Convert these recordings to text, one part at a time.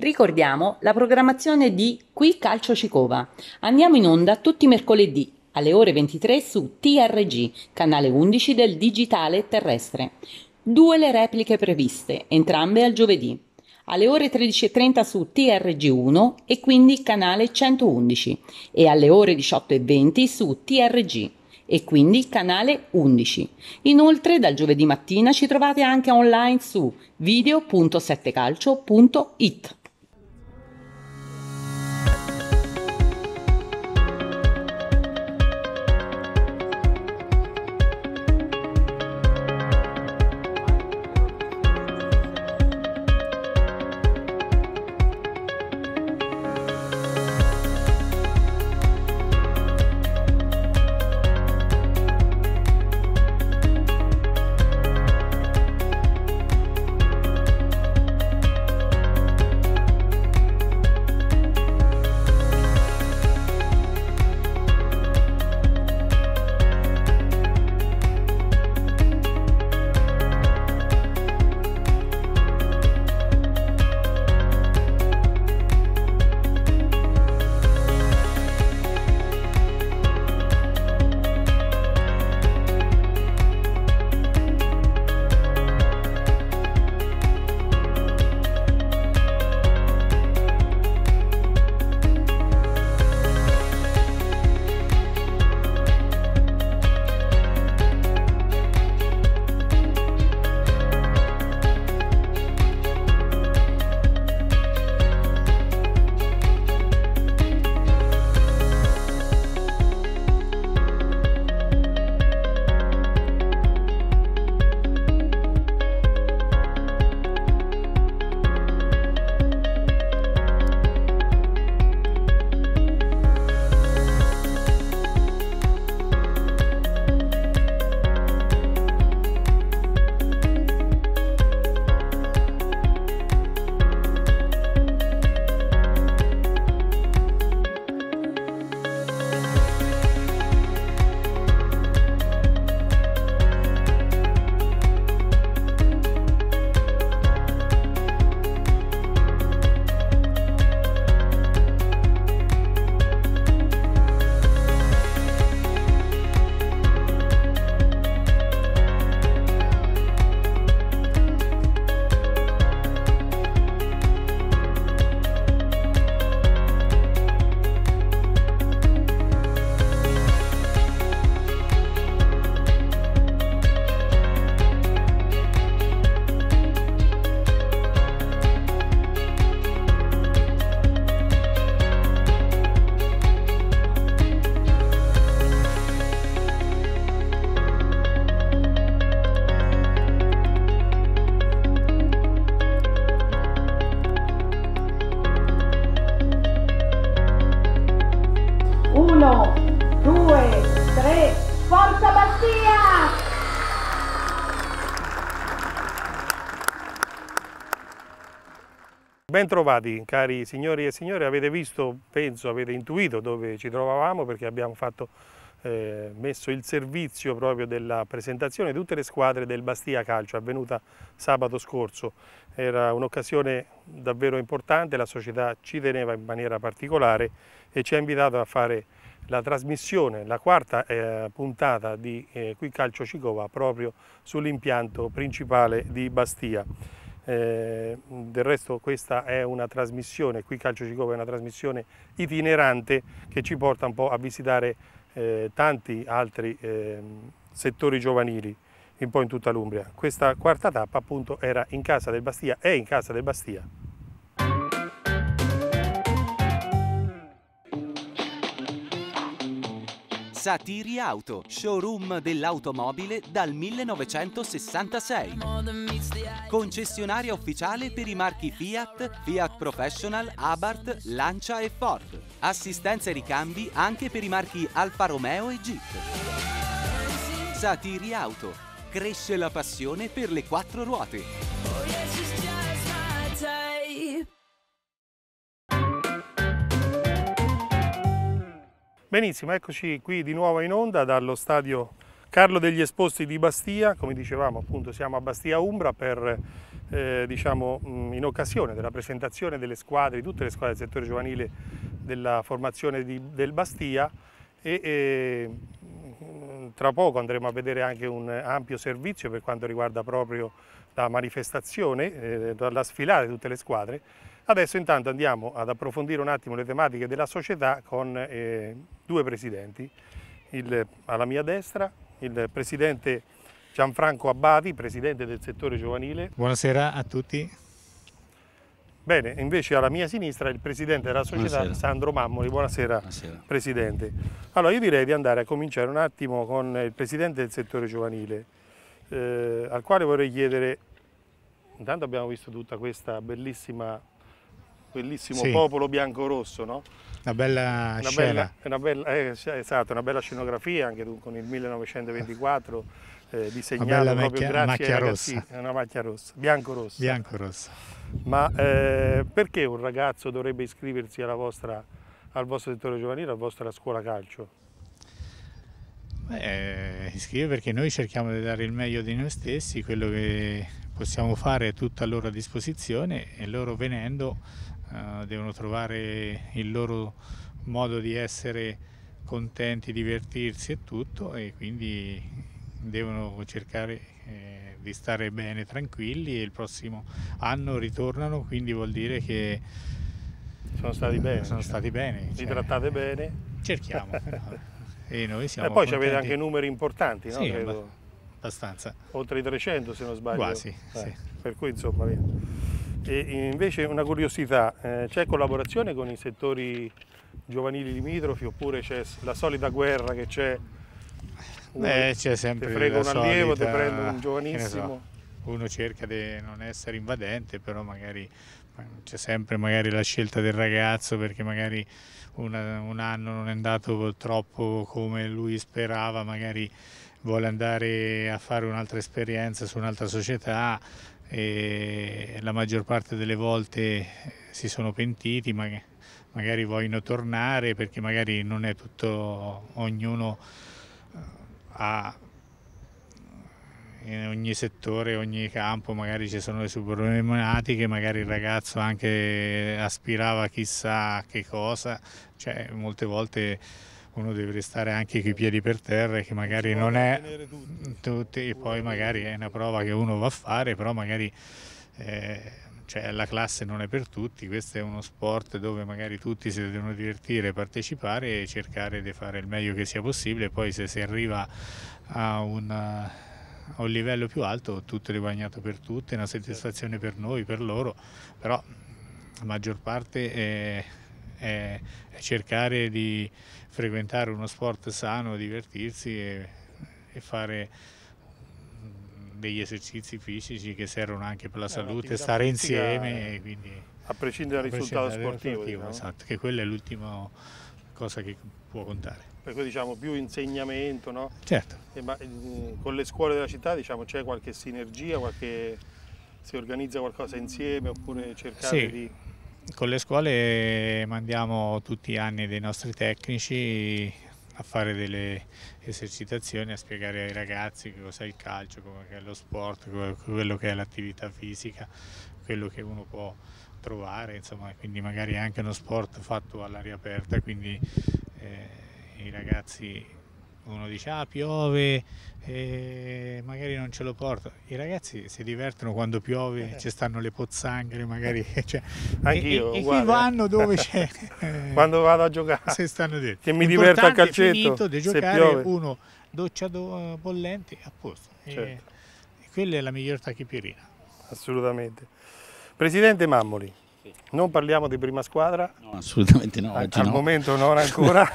Ricordiamo la programmazione di Qui Calcio Cicova. Andiamo in onda tutti i mercoledì alle ore 23 su TRG, canale 11 del digitale terrestre. Due le repliche previste, entrambe al giovedì. Alle ore 13.30 su TRG1 e quindi canale 111 e alle ore 18.20 su TRG e quindi canale 11. Inoltre dal giovedì mattina ci trovate anche online su video.settecalcio.it. Bentrovati cari signori e signori, avete visto, penso avete intuito dove ci trovavamo perché abbiamo fatto, eh, messo il servizio proprio della presentazione di tutte le squadre del Bastia Calcio avvenuta sabato scorso. Era un'occasione davvero importante, la società ci teneva in maniera particolare e ci ha invitato a fare la trasmissione, la quarta eh, puntata di eh, Qui Calcio Cicova proprio sull'impianto principale di Bastia. Ehm, del resto questa è una trasmissione, qui Calcio Cicopa è una trasmissione itinerante che ci porta un po' a visitare eh, tanti altri eh, settori giovanili un po' in tutta l'Umbria. Questa quarta tappa appunto era in casa del Bastia, è in casa del Bastia. Satiri Auto, showroom dell'automobile dal 1966. Concessionaria ufficiale per i marchi Fiat, Fiat Professional, Abarth, Lancia e Ford. Assistenza e ricambi anche per i marchi Alfa Romeo e Jeep. Satiri Auto, cresce la passione per le quattro ruote. Benissimo, eccoci qui di nuovo in onda dallo stadio Carlo degli Esposti di Bastia, come dicevamo appunto siamo a Bastia Umbra per, eh, diciamo, mm, in occasione della presentazione delle squadre, di tutte le squadre del settore giovanile della formazione di, del Bastia e, e, mm, tra poco andremo a vedere anche un ampio servizio per quanto riguarda proprio la manifestazione, eh, la sfilata di tutte le squadre Adesso intanto andiamo ad approfondire un attimo le tematiche della società con eh, due presidenti. Il, alla mia destra il presidente Gianfranco Abbati, presidente del settore giovanile. Buonasera a tutti. Bene, invece alla mia sinistra il presidente della società Buonasera. Sandro Mammoli. Buonasera, Buonasera, presidente. Allora io direi di andare a cominciare un attimo con il presidente del settore giovanile, eh, al quale vorrei chiedere, intanto abbiamo visto tutta questa bellissima bellissimo sì. popolo bianco-rosso, no? Una bella una scena. Bella, una bella, eh, esatto, una bella scenografia anche tu, con il 1924 eh, disegnato proprio macchia, macchia rossa. Eh, una macchia rossa, bianco-rossa. Bianco-rossa. Ma eh, perché un ragazzo dovrebbe iscriversi vostra, al vostro settore giovanile, alla vostra scuola calcio? Beh, iscrive perché noi cerchiamo di dare il meglio di noi stessi, quello che possiamo fare è tutto a loro disposizione e loro venendo eh, devono trovare il loro modo di essere contenti, divertirsi e tutto e quindi devono cercare eh, di stare bene, tranquilli e il prossimo anno ritornano, quindi vuol dire che sono stati bene, sono cioè, stati bene, cioè, trattate bene. Cerchiamo. e noi siamo e poi avete anche numeri importanti, no? Sì, Credo. abbastanza. Oltre i 300 se non sbaglio. Quasi, eh, sì. Per cui insomma... Via. E invece una curiosità, eh, c'è collaborazione con i settori giovanili limitrofi oppure c'è la solita guerra che c'è? Eh, c'è sempre ti frego un allievo, solita, prendo un giovanissimo. So, uno cerca di non essere invadente, però magari c'è sempre magari la scelta del ragazzo perché magari una, un anno non è andato troppo come lui sperava, magari vuole andare a fare un'altra esperienza su un'altra società e la maggior parte delle volte eh, si sono pentiti, ma magari vogliono tornare perché magari non è tutto, ognuno eh, ha in ogni settore, ogni campo, magari ci sono le sue problematiche, magari il ragazzo anche aspirava chissà che cosa, cioè molte volte uno deve restare anche con i piedi per terra che magari non è tutti e poi magari è una prova che uno va a fare però magari eh, cioè la classe non è per tutti questo è uno sport dove magari tutti si devono divertire partecipare e cercare di fare il meglio che sia possibile poi se si arriva a un a un livello più alto, tutto è riguadagnato per tutti, una soddisfazione per noi, per loro, però la maggior parte è è, è cercare di frequentare uno sport sano, divertirsi e, e fare degli esercizi fisici che servono anche per la eh, salute, stare insieme. Quindi, a prescindere dal risultato sportivo. sportivo diciamo. Esatto, che quella è l'ultima cosa che può contare. Per cui diciamo più insegnamento, no? Certo. E, ma, mm, con le scuole della città diciamo, c'è qualche sinergia, qualche, si organizza qualcosa insieme oppure cercare sì. di con le scuole mandiamo tutti gli anni dei nostri tecnici a fare delle esercitazioni, a spiegare ai ragazzi che cos'è il calcio, come è lo sport, quello che è l'attività fisica, quello che uno può trovare, insomma, quindi magari anche uno sport fatto all'aria aperta, quindi eh, i ragazzi uno dice ah piove, e magari non ce lo porto. I ragazzi si divertono quando piove, eh. ci stanno le pozzanghere eh. magari. Cioè, Anch'io, e, uguale. e eh. vanno dove c'è. quando vado a giocare. Se stanno dentro. Che mi diverto a calcetto. È finito di giocare uno doccia do, eh, bollente a posto. Certo. E quella è la miglior tachipirina. Assolutamente. Presidente Mammoli, non parliamo di prima squadra. No, assolutamente no. Al, al no. momento non ancora.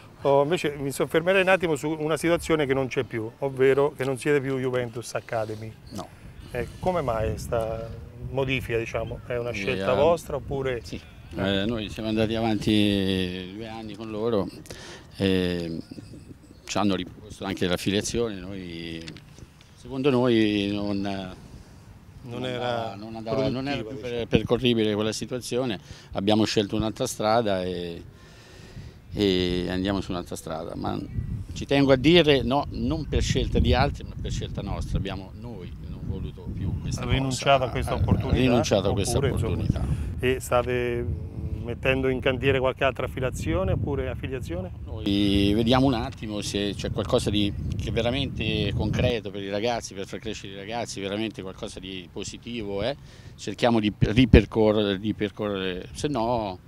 Oh, invece mi soffermerei un attimo su una situazione che non c'è più, ovvero che non siete più Juventus Academy. No. Eh, come mai questa modifica, diciamo? È una scelta Vogliamo... vostra oppure... Sì. Eh, noi siamo andati avanti due anni con loro e ci hanno riposto anche l'affiliazione, noi, secondo noi non, non, era, non, andava, non era più diciamo. percorribile quella situazione, abbiamo scelto un'altra strada e e andiamo su un'altra strada. Ma ci tengo a dire, no, non per scelta di altri, ma per scelta nostra. Abbiamo noi non voluto più questa rinunciato cosa, a questa opportunità. Rinunciato a questa oppure, opportunità. Insomma, e state mm, mettendo in cantiere qualche altra affiliazione oppure affiliazione? Noi vediamo un attimo se c'è qualcosa di che veramente concreto per i ragazzi, per far crescere i ragazzi, veramente qualcosa di positivo, eh? cerchiamo di ripercorrere, ripercorrere, se no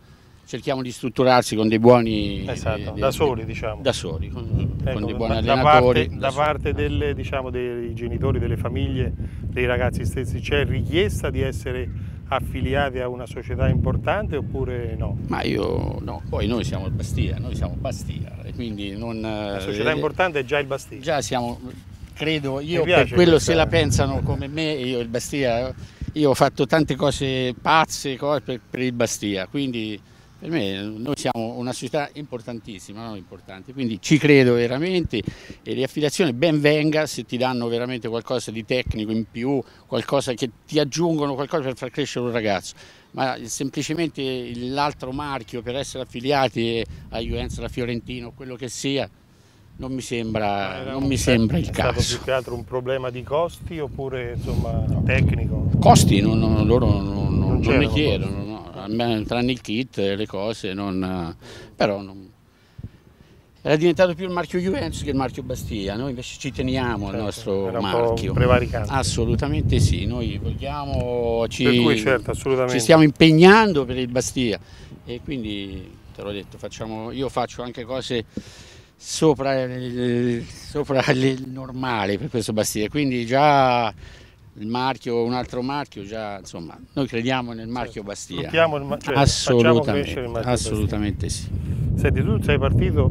cerchiamo di strutturarsi con dei buoni... Esatto, dei, da soli diciamo. Da soli, con, ecco, con dei buoni da allenatori. Parte, da, da parte delle, diciamo, dei genitori, delle famiglie, dei ragazzi stessi, c'è richiesta di essere affiliati a una società importante oppure no? Ma io no, poi noi siamo il Bastia, noi siamo Bastia e quindi non... La eh, società eh, importante è già il Bastia. Già siamo, credo, io per quello questa... se la pensano come me, io il Bastia, io ho fatto tante cose pazze cose per, per il Bastia, quindi per me noi siamo una società importantissima, non importante, quindi ci credo veramente e le affiliazioni ben venga se ti danno veramente qualcosa di tecnico in più, qualcosa che ti aggiungono qualcosa per far crescere un ragazzo, ma semplicemente l'altro marchio per essere affiliati a Juventus, alla Fiorentina o quello che sia, non mi sembra, non mi sembra il caso. È stato più che altro un problema di costi oppure insomma, tecnico? Costi non, non, loro non, non, non mi chiedono tranne il kit e le cose, non, però non, era diventato più il marchio Juventus che il marchio Bastia, noi invece ci teniamo certo, al nostro marchio. Assolutamente sì, noi vogliamo, ci, cui, certo, ci, stiamo impegnando per il Bastia e quindi te l'ho detto, facciamo, io faccio anche cose sopra il, sopra il normale per questo Bastia, quindi già il marchio, un altro marchio, già insomma, noi crediamo nel marchio certo. Bastia. Ma cioè, assolutamente, marchio assolutamente Bastia. sì. Senti, tu sei partito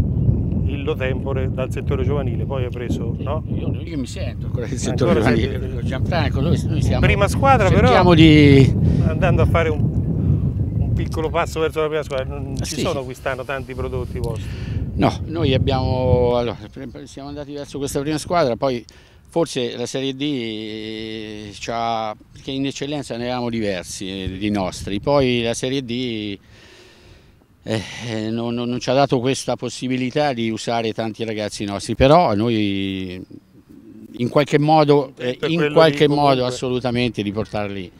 lo tempore dal settore giovanile, poi hai preso, sì, no? Io, io, mi sento ancora del settore ancora giovanile, sei... Gianfranco, noi, noi siamo... Prima squadra però... Di... Andando a fare un, un, piccolo passo verso la prima squadra, non ci sì. sono quest'anno tanti prodotti vostri? No, noi abbiamo... Allora, siamo andati verso questa prima squadra, poi Forse la Serie D ha, perché in eccellenza ne eravamo diversi eh, di nostri, poi la Serie D eh, non, eh, non, non, ci ha dato questa possibilità di usare tanti ragazzi nostri, però noi in qualche modo, eh, in qualche modo assolutamente di portarli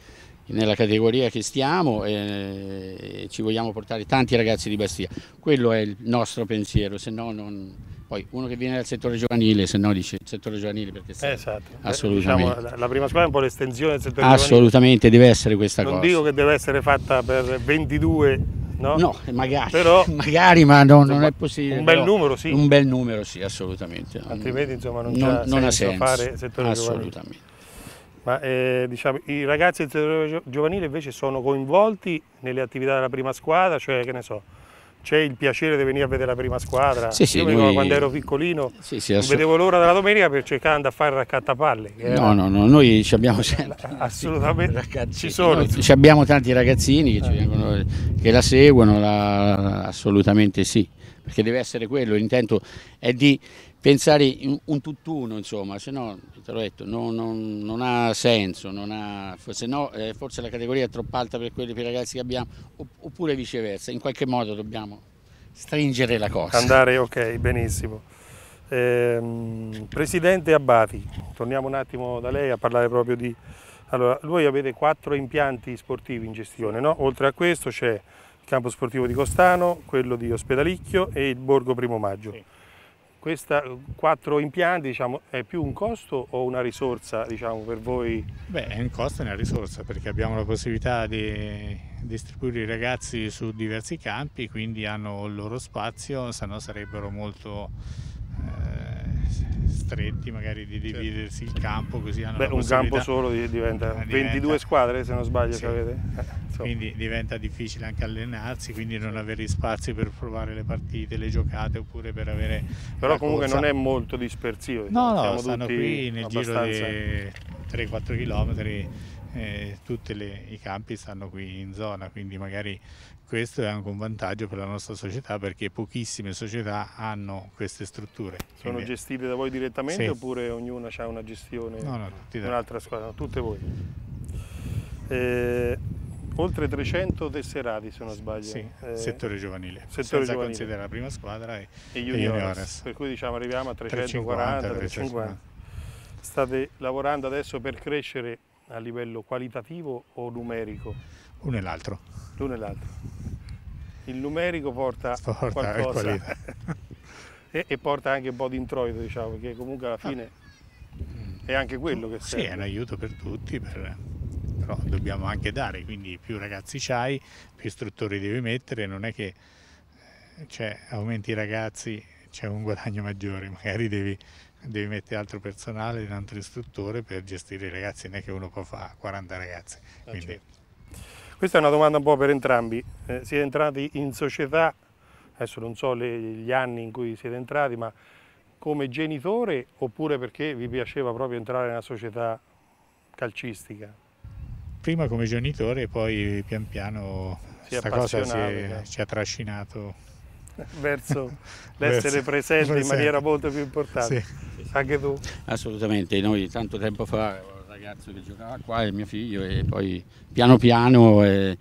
nella categoria che stiamo e ci vogliamo portare tanti ragazzi di Bastia. Quello è il nostro pensiero, se no non... Poi uno che viene dal settore giovanile, se no dice il settore giovanile perché sta... Esatto, eh, assolutamente. Diciamo, la prima squadra è un po' l'estensione del settore assolutamente, giovanile. Assolutamente, deve essere questa non cosa. Non dico che deve essere fatta per 22 No? no, eh, magari, però, magari ma no, insomma, non è possibile. Un bel però, numero, sì. Un bel numero, sì, assolutamente. Altrimenti, insomma, non, non, non ha senso fare settore Assolutamente. Giovanile. Ma eh, diciamo, i ragazzi del settore giovanile invece sono coinvolti nelle attività della prima squadra, cioè che ne so, c'è il piacere di venire a vedere la prima squadra. Sì, sì, Io lui... quando ero piccolino sì, sì, assolut... vedevo l'ora della domenica per cercare di andare a fare il raccattapalle. Era... No, no, no, noi ci abbiamo sempre. Assolutamente. Ragazzi... Ci sono. Noi, ci abbiamo tanti ragazzini che, ah. vengono, che la seguono, la... assolutamente sì, perché deve essere quello. L'intento è di pensare in un tutt'uno, insomma, se no, detto, non, non, non, ha senso, non ha, se no eh, forse la categoria è troppo alta per, quelli, per i ragazzi che abbiamo, oppure viceversa, in qualche modo dobbiamo stringere la cosa. Andare, ok, benissimo. Eh, Presidente Abbati, torniamo un attimo da lei a parlare proprio di... Allora, voi avete quattro impianti sportivi in gestione, no? oltre a questo c'è il campo sportivo di Costano, quello di Ospedalicchio e il Borgo Primo Maggio. Sì questi quattro impianti diciamo, è più un costo o una risorsa diciamo, per voi? Beh, è un costo e una risorsa perché abbiamo la possibilità di distribuire i ragazzi su diversi campi, quindi hanno il loro spazio, se no sarebbero molto eh, stretti magari di certo. dividersi certo. il campo così hanno Beh, un campo solo diventa, ah, diventa 22 squadre se non sbaglio sì. Eh, quindi diventa difficile anche allenarsi quindi non avere spazi per provare le partite le giocate oppure per avere però comunque corsa. non è molto dispersivo no diciamo, no stanno qui nel giro di 3-4 km eh, tutti i campi stanno qui in zona quindi magari questo è anche un vantaggio per la nostra società perché pochissime società hanno queste strutture. Sono Quindi... gestite da voi direttamente sì. oppure ognuna ha una gestione? No, no, tutti da... Un'altra squadra, no, tutte voi. Eh, oltre 300 tesserati se non sbaglio. Sì, eh, settore giovanile. Settore senza giovanile. la prima squadra e, e, juniores, Per cui diciamo arriviamo a 340, 350. 350. State lavorando adesso per crescere a livello qualitativo o numerico? L'uno e l'altro. L'uno e l'altro. Il numerico porta, porta qualcosa. e, e, porta anche un po' di introito, diciamo, perché comunque alla fine ah. è anche quello che serve. Sì, è un aiuto per tutti, per... però dobbiamo anche dare, quindi più ragazzi c'hai, più istruttori devi mettere, non è che cioè, aumenti i ragazzi c'è un guadagno maggiore, magari devi, devi, mettere altro personale, un altro istruttore per gestire i ragazzi, non è che uno può fare 40 ragazzi. Ah, Quindi, certo. Questa è una domanda un po' per entrambi. Eh, siete entrati in società, adesso non so le, gli anni in cui siete entrati, ma come genitore oppure perché vi piaceva proprio entrare nella società calcistica? Prima come genitore e poi pian piano questa cosa ci, è, ci ha trascinato verso l'essere presente in maniera molto più importante. Sì. Anche tu? Assolutamente, noi tanto tempo fa ragazzo che giocava qua, e mio figlio, e poi piano piano eh,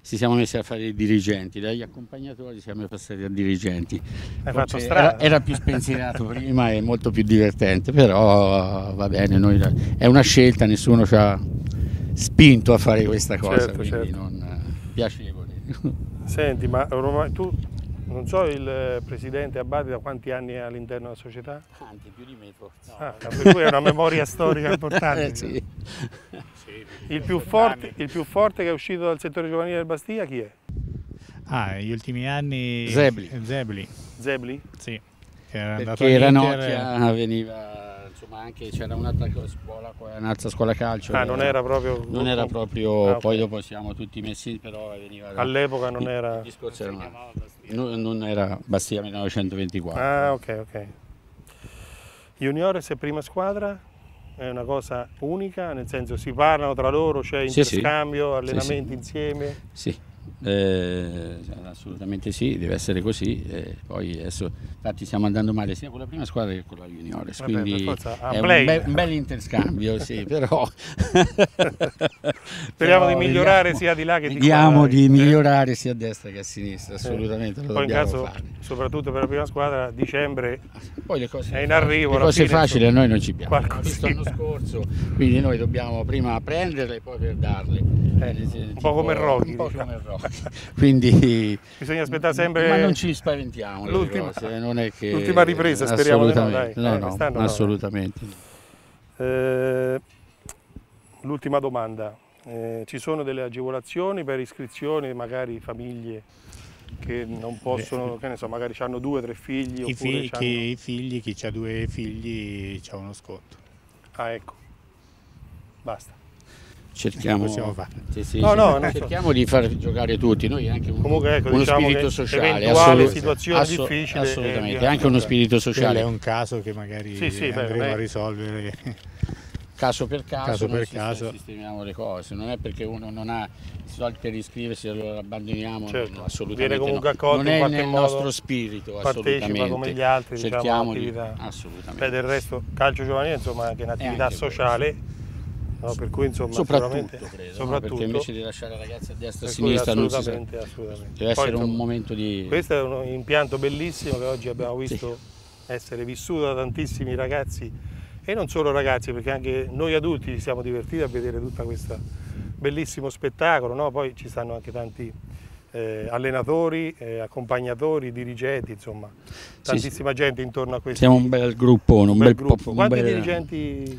si siamo messi a fare i dirigenti, dagli accompagnatori siamo passati a dirigenti. Era, era, più spensierato prima e molto più divertente, però va bene, noi, è una scelta, nessuno ci ha spinto a fare questa cosa, certo, quindi certo. non eh, piacevole. Senti, ma Roma, tu non so il eh, presidente Abbati da quanti anni è all'interno della società? Tanti, più di me forse. Ah, no. Ah, per cui è una memoria storica importante. Eh, sì. Il più, forte, il più forte che è uscito dal settore giovanile del Bastia chi è? Ah, negli ultimi anni... Zebli. Zebli. Zebli? Sì. Che era Perché era Nokia, veniva ma anche c'era un'altra scuola, un'altra scuola calcio. Ah, non eh, era proprio... Non era proprio, ah, okay. poi dopo siamo tutti messi, però veniva... All'epoca non era... Il discorso non era... No, non era Bastia 1924. Ah, ok, ok. Juniores e prima squadra è una cosa unica, nel senso si parlano tra loro, c'è cioè interscambio, sì, sì. allenamenti sì, insieme. Sì, eh, assolutamente sì, deve essere così. Eh, poi adesso, infatti, stiamo andando male sia con la prima squadra che con la Juniores. Vabbè, quindi forza, è play. un, be- un bel interscambio, sì, però. Speriamo però, di migliorare vediamo, sia di là che di qua. Speriamo eh. di migliorare sia a destra che a sinistra, assolutamente. Sì. Poi in caso, fare. soprattutto per la prima squadra, dicembre poi le cose è in arrivo. Le cose facili a noi non ci piacciono. Abbiamo visto l'anno scorso, quindi noi dobbiamo prima prenderle e poi per darle. Eh, un, tipo, po un po' come diciamo. Rocky quindi bisogna aspettare sempre ma non ci spaventiamo l'ultima, che... l'ultima ripresa speriamo assolutamente, no, no, eh, no, assolutamente eh, l'ultima domanda eh, ci sono delle agevolazioni per iscrizioni magari famiglie che non eh, possono, che ne so, magari hanno due o tre figli. I figli, hanno... I figli, chi ha due figli ha uno scotto. Ah ecco, basta cerchiamo, sì, sì, no, eh, no, cerchiamo di far giocare tutti, noi anche un, Comunque, ecco, uno diciamo spirito sociale, assolut- situazione assolut difficile assolutamente, eh, anche uno spirito sociale. è un caso che magari sì, andremo beh, a risolvere. Caso per caso, caso, per caso. sistemiamo le cose, non è perché uno non ha i soldi per iscriversi allora abbandoniamo, certo. no, assolutamente Viene no. Accolto, non è nel nostro spirito, assolutamente. come gli altri, diciamo, cerchiamo diciamo, di... Assolutamente. Beh, del resto calcio giovanile insomma, è anche un'attività sociale. Questo No, per cui insomma soprattutto credo soprattutto, perché invece di lasciare la ragazza a destra e a sinistra assolutamente, non si assolutamente. deve essere Poi, un momento di questo è un impianto bellissimo che oggi abbiamo visto sì. essere vissuto da tantissimi ragazzi e non solo ragazzi perché anche noi adulti ci siamo divertiti a vedere tutto questo bellissimo spettacolo no? Poi ci stanno anche tanti eh, allenatori, eh, accompagnatori, dirigenti, insomma, tantissima sì, gente intorno a questo. Siamo un bel gruppone, un bel, bel gruppo. Un Quanti bel... dirigenti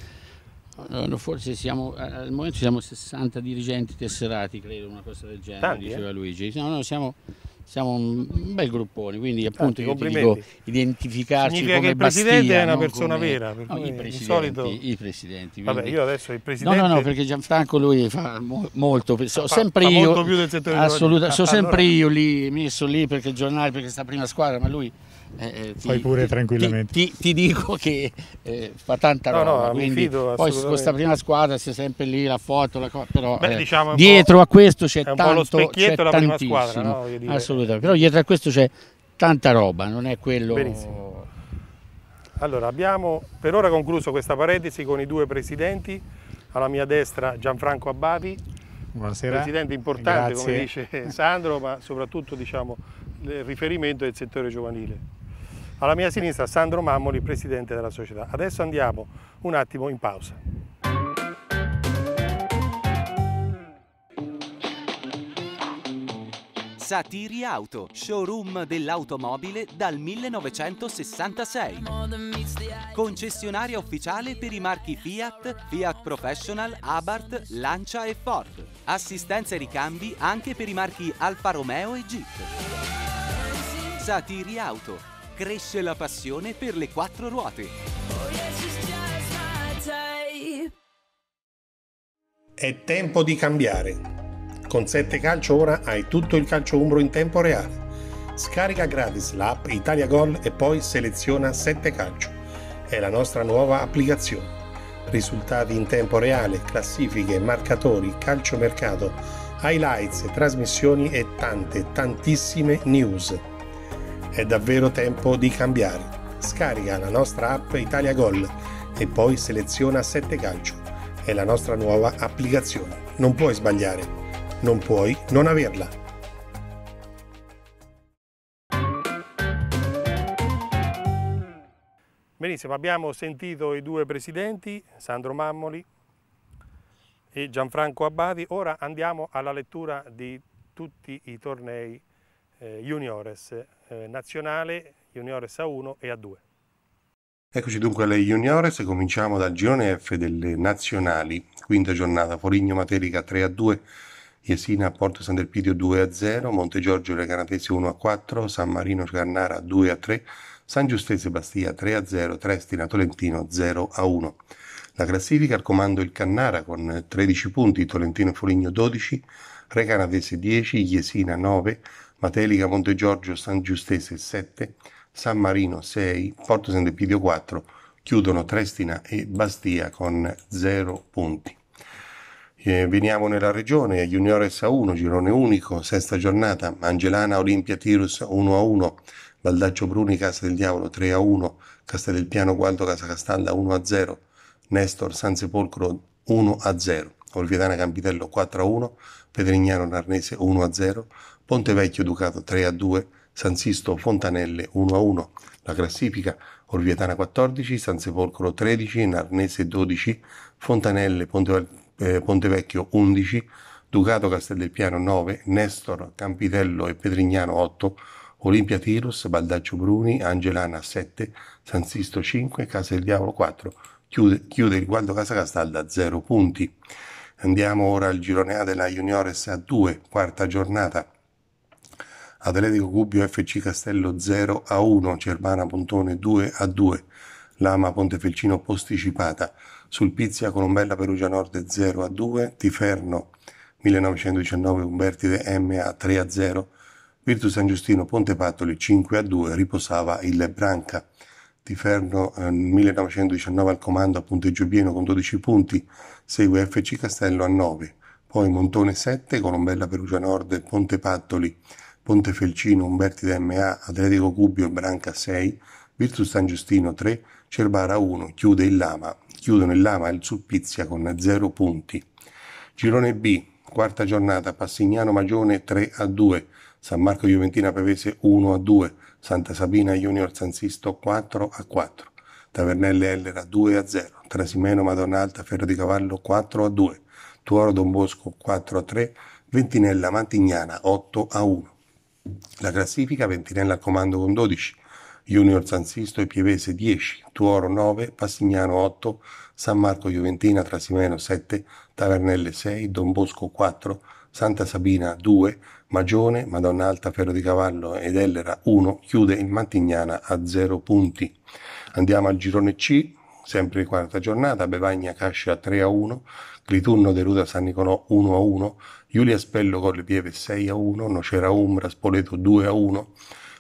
allora, eh, forse siamo, eh, al momento siamo 60 dirigenti tesserati, credo, una cosa del genere, Tanti, diceva eh? Luigi. No, no, siamo, siamo un bel gruppone, quindi appunto io ti dico identificarci Significa come che il Presidente Bastia, è una persona come... vera, per no, i Presidenti. Solito... I presidenti quindi... Vabbè, io adesso il Presidente... No, no, no, perché Gianfranco lui fa mo molto, so, fa, sempre fa io... Molto più del settore Assoluta, sono allora... sempre io lì, messo lì perché il giornale, perché sta prima squadra, ma lui eh, eh, ti, Fai pure ti, tranquillamente. Ti, ti, dico che eh, fa tanta no, roba. No, quindi fido, poi su questa prima squadra si è sempre lì la foto, la co- però Beh, eh, diciamo dietro a questo c'è tanto, c'è la prima squadra, no? assolutamente. Però dietro a questo c'è tanta roba, non è quello. Benissimo. Allora, abbiamo per ora concluso questa parentesi con i due presidenti. Alla mia destra Gianfranco Abbavi, Buonasera. presidente importante, Grazie. come dice Sandro, ma soprattutto diciamo, il riferimento del settore giovanile alla mia sinistra Sandro Mammoli, presidente della società. Adesso andiamo un attimo in pausa. Satiri Auto, showroom dell'automobile dal 1966. Concessionaria ufficiale per i marchi Fiat, Fiat Professional, Abarth, Lancia e Ford. Assistenza e ricambi anche per i marchi Alfa Romeo e Jeep. Satiri Auto, cresce la passione per le quattro ruote. È tempo di cambiare. Con 7 calcio ora hai tutto il calcio umbro in tempo reale. Scarica gratis l'app Italia Gol e poi seleziona 7 calcio. È la nostra nuova applicazione. Risultati in tempo reale, classifiche, marcatori, calciomercato, highlights, trasmissioni e tante, tantissime news. È davvero tempo di cambiare. Scarica la nostra app Italia Gol e poi seleziona 7 calcio. È la nostra nuova applicazione. Non puoi sbagliare. Non puoi non averla. Benissimo, abbiamo sentito i due presidenti, Sandro Mammoli e Gianfranco Abbati. Ora andiamo alla lettura di tutti i tornei eh, juniores eh, nazionale, juniores A1 e A2. Eccoci dunque alle juniores, cominciamo dal girone F delle nazionali, quinta giornata, Forigno Materica 3 a 2, Jesina Porto Sant'Elpidio 2 a 0, Monte Giorgio Leganatese 1 a 4, San Marino Carnara 2 a 3, San Giustese Bastia 3 a 0, Trestina Tolentino 0 a 1. La classifica al comando il Cannara con 13 punti, Tolentino Forigno 12, Recanatese 10, Jesina 9, Matelica, Monte Giorgio, San Giustese 7, San Marino 6, Porto Sant'Epidio 4, chiudono Trestina e Bastia con 0 punti. E veniamo nella regione, Juniores A1, girone unico, sesta giornata, Angelana, Olimpia, Tirus 1-1, a Valdaccio Bruni, Casa del Diavolo 3-1, a Castelpiano, Gualdo, Casa Castalla 1-0, a Nestor, San Sepolcro 1-0. Olvietana Campitello 4-1, a Pedrignano Narnese 1-0, a Ponte Vecchio Ducato 3-2, a San Sisto Fontanelle 1-1. a La classifica Olvietana 14, San Sepolcro 13, Narnese 12, Fontanelle Ponte, eh, Pontevecchio 11, Ducato Castel del Piano 9, Nestor Campitello e Pedrignano 8, Olimpia Tirus, Baldaccio Bruni, Angelana 7, San Sisto 5, Casa del Diavolo 4, chiude, chiude il Gualdo Casa Castalda 0 punti. Andiamo ora al girone A della Juniores a 2, quarta giornata. Atletico Gubbio FC Castello 0 a 1, Cervana Pontone 2 a 2, Lama Pontefelcino posticipata, Sulpizia Colombella Perugia Nord 0 a 2, Tiferno 1919 Umbertide MA 3 a 0, Virtus San Giustino Pontepattoli 5 a 2, riposava il Branca. Tiferno eh, 1919 al comando a punteggio pieno con 12 punti, Segue FC Castello a 9, poi Montone 7, Colombella Perugia Nord, Ponte Pattoli, Ponte Felcino, Umberti da MA, Atletico Cubbio e Branca 6, Virtus San Giustino 3, Cerbara 1, chiude il Lama, chiudono il Lama e il Suppizia con 0 punti. Girone B, quarta giornata, Passignano Magione 3 a 2, San Marco Juventina Pavese 1 a 2, Santa Sabina Junior San Sisto 4 a 4. Tavernelle Ellera 2 a 0, Trasimeno Madonna Alta Ferro di Cavallo 4 a 2, Tuoro Don Bosco 4 a 3, Ventinella Mantignana 8 a 1. La classifica Ventinella al comando con 12, Junior San Sisto e Pievese 10, Tuoro 9, Passignano 8, San Marco Juventina Trasimeno 7, Tavernelle 6, Don Bosco 4, Santa Sabina 2, Magione, Madonna Alta Ferro di Cavallo ed Ellera 1, chiude il Mantignana a 0 punti. Andiamo al girone C, sempre quarta giornata, Bevagna Cascia 3 a 1, Clitunno deluda San Nicolò 1 a 1, Giulia Spello Colle Pieve 6 a 1, Nocera Umbra Spoleto 2 a 1,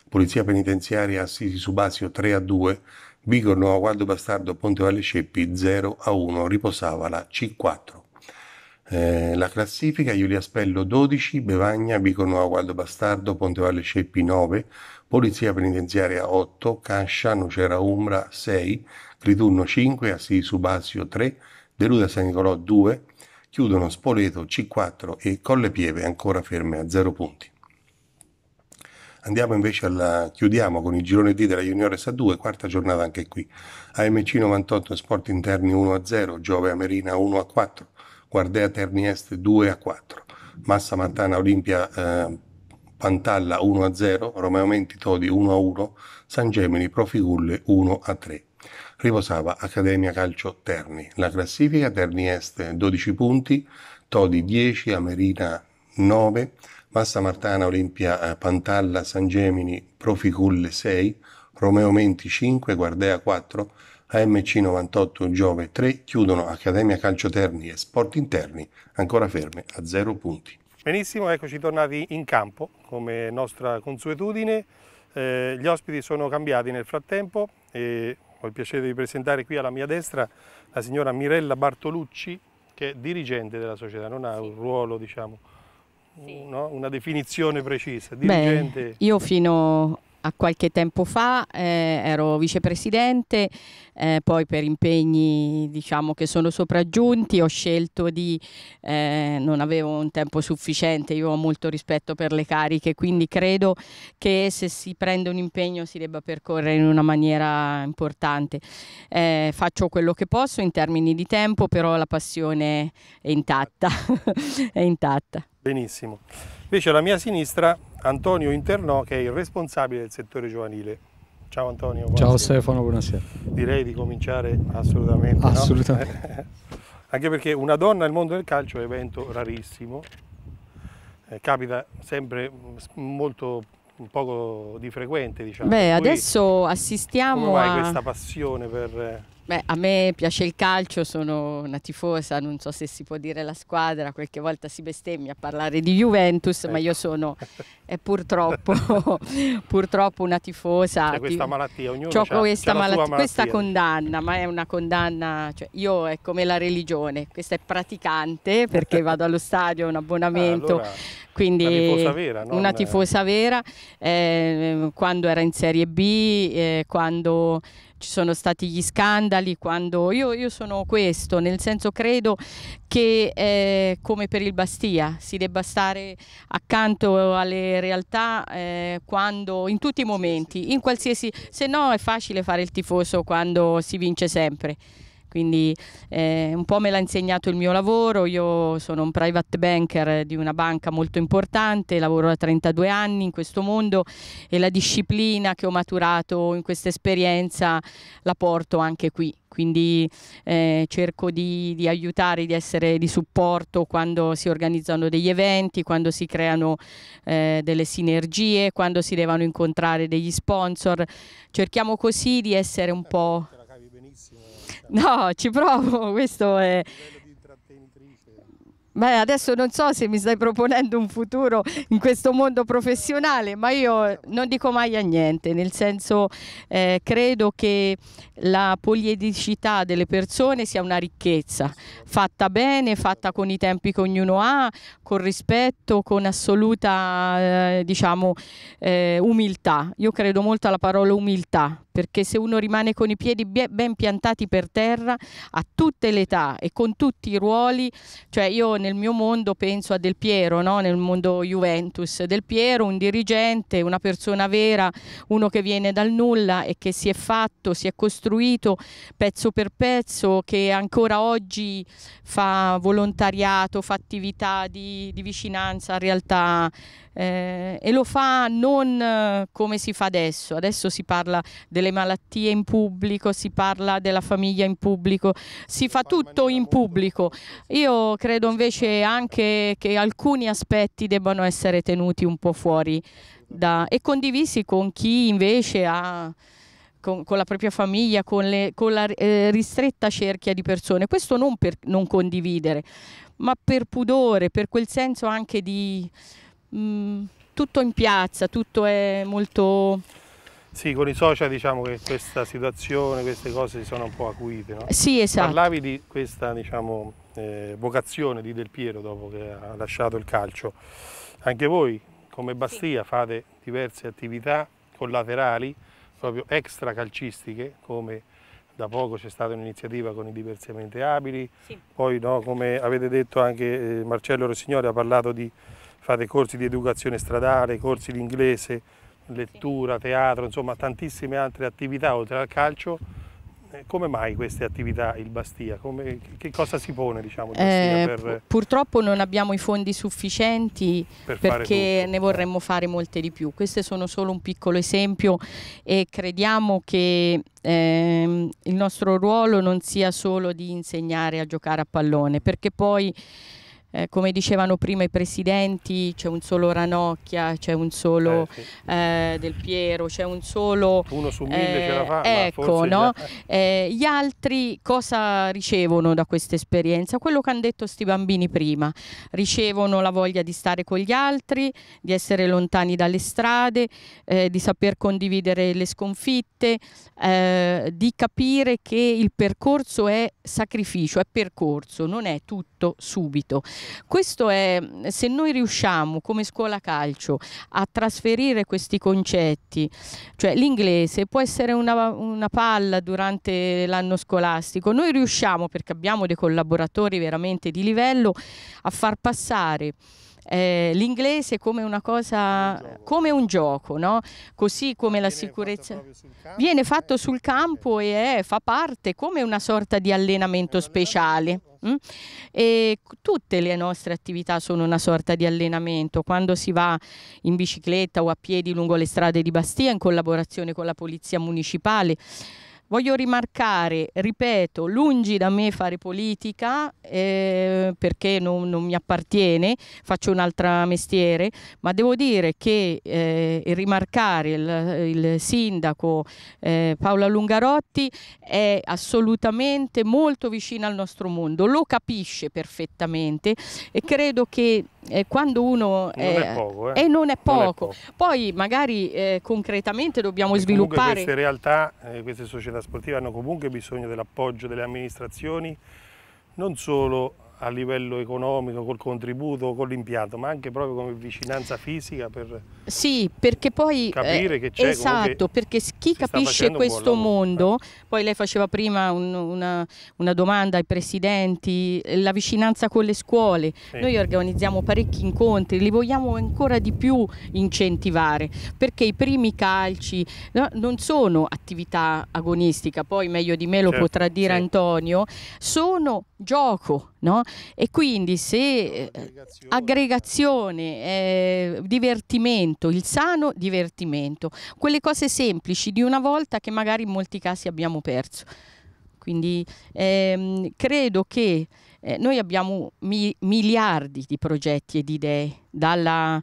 Polizia Penitenziaria Assisi Subasio 3 a 2, Vigor Nuovo Guardo Bastardo Ponte Valle Sceppi 0 a 1, riposava la C4. Eh, la classifica Giulia Spello 12, Bevagna, Vigor Nuovo Guardo Bastardo, Ponte Valle Sceppi 9, Polizia Penitenziaria 8, Cascia, Nocera Umbra 6, Criturno 5, Assisi Basio 3, Deluda San Nicolò 2, chiudono Spoleto C4 e Colle Pieve ancora ferme a 0 punti. Andiamo invece alla, chiudiamo con il girone D della Juniores A2, quarta giornata anche qui. AMC 98 Sport Interni 1 a 0, Giove Amerina 1 a 4, Guardea Terni Est 2 a 4, Massa Mantana Olimpia eh, Pantalla 1-0, a Romeo Menti Todi 1-1, a San Gemini Profigulle 1-3. a Riposava Accademia Calcio Terni. La classifica Terni Est 12 punti, Todi 10, Amerina 9, Massa Martana Olimpia eh, Pantalla San Gemini Profigulle 6, Romeo Menti 5, Guardea 4, AMC 98 Giove 3 chiudono Accademia Calcio Terni e Sport Interni ancora ferme a 0 punti. Benissimo, eccoci tornati in campo come nostra consuetudine. Eh, gli ospiti sono cambiati nel frattempo e ho il piacere di presentare qui alla mia destra la signora Mirella Bartolucci che è dirigente della società, non ha un ruolo diciamo, sì. no? una definizione precisa. Dirigente... Beh, io fino a qualche tempo fa, eh, ero vicepresidente, eh, poi per impegni diciamo, che sono sopraggiunti ho scelto di, eh, non avevo un tempo sufficiente, io ho molto rispetto per le cariche, quindi credo che se si prende un impegno si debba percorrere in una maniera importante. Eh, faccio quello che posso in termini di tempo, però la passione è intatta. è intatta. Benissimo. Invece alla mia sinistra Antonio Internò che è il responsabile del settore giovanile. Ciao Antonio. Buonasera. Ciao Stefano, buonasera. Direi di cominciare assolutamente. Assolutamente. No? Anche perché una donna nel mondo del calcio è un evento rarissimo. Eh, capita sempre mm, molto poco di frequente, diciamo. Beh, Poi, adesso assistiamo come mai a questa passione per eh, Beh, a me piace il calcio, sono una tifosa, non so se si può dire la squadra, qualche volta si bestemmia a parlare di Juventus, ecco. ma io ecco. sono purtroppo, purtroppo, una tifosa. C'è questa malattia, ognuno c'ha, questa, c'ha malattia, questa condanna, ma è una condanna, cioè io è come la religione, questa è praticante perché vado allo stadio, ho un ah, abbonamento. allora quindi tifosa vera, no? una eh, tifosa vera eh, quando era in Serie B, eh, quando ci sono stati gli scandali, quando io, io sono questo, nel senso credo che eh, come per il Bastia si debba stare accanto alle realtà eh, quando, in tutti i momenti, in qualsiasi, se no è facile fare il tifoso quando si vince sempre quindi eh, un po' me l'ha insegnato il mio lavoro, io sono un private banker di una banca molto importante, lavoro da 32 anni in questo mondo e la disciplina che ho maturato in questa esperienza la porto anche qui, quindi eh, cerco di, di, aiutare, di essere di supporto quando si organizzano degli eventi, quando si creano eh, delle sinergie, quando si devono incontrare degli sponsor, cerchiamo così di essere un po' No, ci provo, questo è, Beh, adesso non so se mi stai proponendo un futuro in questo mondo professionale, ma io non dico mai a niente, nel senso eh, credo che la poliedicità delle persone sia una ricchezza, fatta bene, fatta con i tempi che ognuno ha, con rispetto, con assoluta eh, diciamo, eh, umiltà. Io credo molto alla parola umiltà, perché se uno rimane con i piedi ben piantati per terra a tutte le età e con tutti i ruoli, cioè io nel nel mio mondo penso a Del Piero, no? nel mondo Juventus. Del Piero, un dirigente, una persona vera, uno che viene dal nulla e che si è fatto, si è costruito pezzo per pezzo, che ancora oggi fa volontariato, fa attività di, di vicinanza a realtà eh, e lo fa non eh, come si fa adesso, adesso si parla delle malattie in pubblico, si parla della famiglia in pubblico, si fa tutto in pubblico. Io credo invece anche che alcuni aspetti debbano essere tenuti un po' fuori da, e condivisi con chi invece ha... Con, con, la propria famiglia, con, le, con la eh, ristretta cerchia di persone. Questo non per non condividere, ma per pudore, per quel senso anche di mh, mm, tutto in piazza, tutto è molto... Sì, con i social diciamo che questa situazione, queste cose si sono un po' acuite, no? Sì, esatto. Parlavi di questa, diciamo, eh, vocazione di Del Piero dopo che ha lasciato il calcio. Anche voi, come Bastia, sì. fate diverse attività collaterali, proprio extra calcistiche, come da poco c'è stata un'iniziativa con i diversamente abili, sì. poi no, come avete detto anche eh, Marcello Rossignori ha parlato di fate corsi di educazione stradale, corsi di inglese, lettura, teatro, insomma tantissime altre attività oltre al calcio. Eh, come mai queste attività il Bastia? Come, che cosa si pone diciamo, il Bastia? Eh, per... Purtroppo non abbiamo i fondi sufficienti per perché ne vorremmo fare molte di più. Queste sono solo un piccolo esempio e crediamo che eh, il nostro ruolo non sia solo di insegnare a giocare a pallone perché poi eh, come dicevano prima i presidenti, c'è un solo Ranocchia, c'è un solo eh, sì. eh, Del Piero, c'è un solo... Uno su mille ce la fa. Eh, ecco, no? È... Eh, gli altri cosa ricevono da questa esperienza? Quello che hanno detto questi bambini prima. Ricevono la voglia di stare con gli altri, di essere lontani dalle strade, eh, di saper condividere le sconfitte, di capire che il percorso è sacrificio, è percorso, non è tutto subito. Questo è, se noi riusciamo come scuola calcio a trasferire questi concetti, cioè l'inglese può essere una, una palla durante l'anno scolastico, noi riusciamo, perché abbiamo dei collaboratori veramente di livello, a far passare eh, l'inglese come una cosa, un come un gioco, no? così come viene la sicurezza fatto campo, viene fatto eh, sul campo e è, fa parte come una sorta di allenamento speciale. Mm? E tutte le nostre attività sono una sorta di allenamento. Quando si va in bicicletta o a piedi lungo le strade di Bastia in collaborazione con la Polizia Municipale, Voglio rimarcare, ripeto, lungi da me fare politica eh, perché non, non, mi appartiene, faccio un altro mestiere, ma devo dire che eh, rimarcare il, il sindaco eh, Paola Lungarotti è assolutamente molto vicino al nostro mondo, lo capisce perfettamente e credo che eh, quando uno... Eh, non è poco, eh. non, è poco. non è poco. Poi magari eh, concretamente dobbiamo e sviluppare... Queste realtà, eh, queste società sportive hanno comunque bisogno dell'appoggio delle amministrazioni, non solo a livello economico, col contributo, con l'impianto, ma anche proprio come vicinanza fisica per sì, perché poi, eh, capire eh, che c'è. Esatto, perché chi capisce questo mondo, eh. poi lei faceva prima un, una, una, domanda ai presidenti, eh, la vicinanza con le scuole, sì. noi organizziamo parecchi incontri, li vogliamo ancora di più incentivare, perché i primi calci no, non sono attività agonistica, poi meglio di me lo certo, potrà dire sì. Antonio, sono gioco No? E quindi se eh, aggregazione, aggregazione eh, divertimento, il sano divertimento, quelle cose semplici di una volta che magari in molti casi abbiamo perso. Quindi ehm, credo che eh, noi abbiamo mi miliardi di progetti e di idee, dalla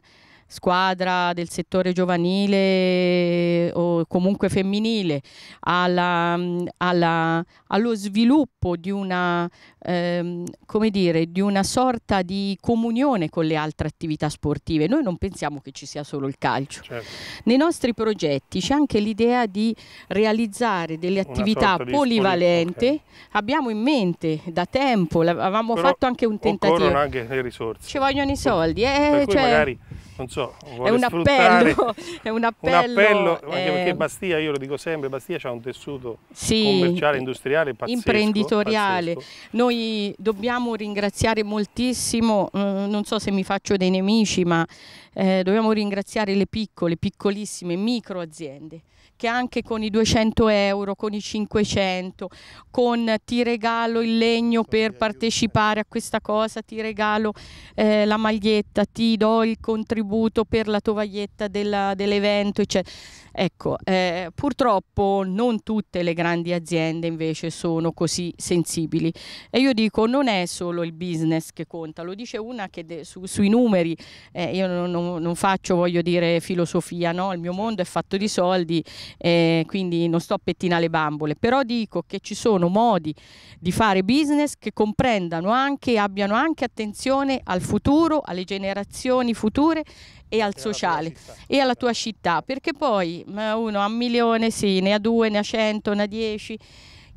squadra del settore giovanile o comunque femminile, alla, alla, allo sviluppo di una, ehm, dire, di una, sorta di comunione con le altre attività sportive. Noi non pensiamo che ci sia solo il calcio. Certo. Nei nostri progetti c'è anche l'idea di realizzare delle attività polivalente. Okay. Abbiamo in mente da tempo, avevamo Però fatto anche un tentativo. Ci vogliono anche le i soldi. Eh, cioè... magari non so, vuole è un appello, è un appello, un appello eh... anche perché Bastia, io lo dico sempre, Bastia ha un tessuto sì, commerciale, industriale pazzesco, imprenditoriale. Pazzesco. Noi dobbiamo ringraziare moltissimo, mm, non so se mi faccio dei nemici, ma eh, dobbiamo ringraziare le piccole, piccolissime, micro aziende che anche con i 200 euro, con i 500, con ti regalo il legno per partecipare a questa cosa, ti regalo eh, la maglietta, ti do il contributo per la tovaglietta dell'evento, eccetera Ecco, eh, purtroppo non tutte le grandi aziende invece sono così sensibili e io dico non è solo il business che conta, lo dice una che de, su, sui numeri, eh, io non, non, non, faccio voglio dire filosofia, no? il mio mondo è fatto di soldi, eh, quindi non sto a pettinare le bambole, però dico che ci sono modi di fare business che comprendano anche e abbiano anche attenzione al futuro, alle generazioni future e al sociale e alla tua città, perché poi uno ha un milione, sì, ne ha due, ne ha cento, ne ha dieci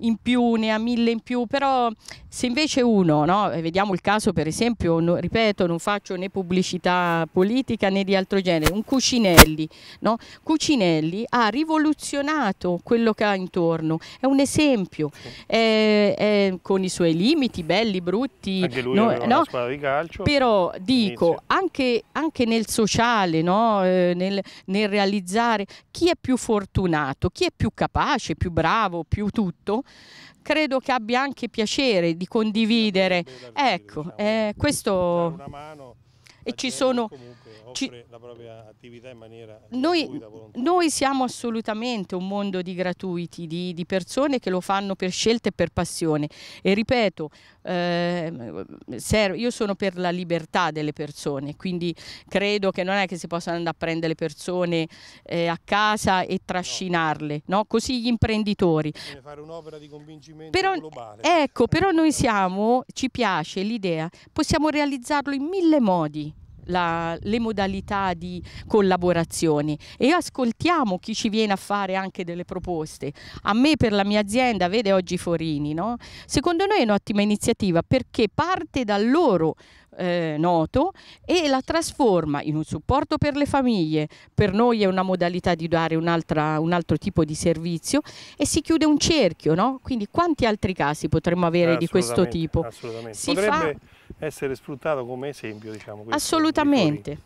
in più, ne ha mille in più, però se invece uno, no, vediamo il caso per esempio, no, ripeto, non faccio né pubblicità politica né di altro genere, un Cucinelli, no? Cucinelli ha rivoluzionato quello che ha intorno, è un esempio, è, è, con i suoi limiti belli, brutti, anche lui no, no? di calcio, però dico, anche, anche, nel sociale, eh, nel, nel realizzare chi è più fortunato, chi è più capace, più bravo, più tutto, credo che abbia anche piacere di condividere. Ecco, eh, questo... E ci sono ci... Noi, noi, siamo assolutamente un mondo di gratuiti, di, di, persone che lo fanno per scelta e per passione e ripeto, eh, io sono per la libertà delle persone, quindi credo che non è che si possano andare a prendere le persone eh, a casa e trascinarle, no. No? così gli imprenditori. Bisogna fare un'opera di convincimento però, globale. Ecco, però noi siamo, ci piace l'idea, possiamo realizzarlo in mille modi la, le modalità di collaborazione e ascoltiamo chi ci viene a fare anche delle proposte. A me per la mia azienda, vede oggi Forini, no? secondo noi è un'ottima iniziativa perché parte dal loro eh, noto e la trasforma in un supporto per le famiglie, per noi è una modalità di dare un, un altro tipo di servizio e si chiude un cerchio, no? quindi quanti altri casi potremmo avere di questo tipo? Assolutamente. Si Potrebbe... fa essere sfruttato come esempio. Diciamo, Assolutamente.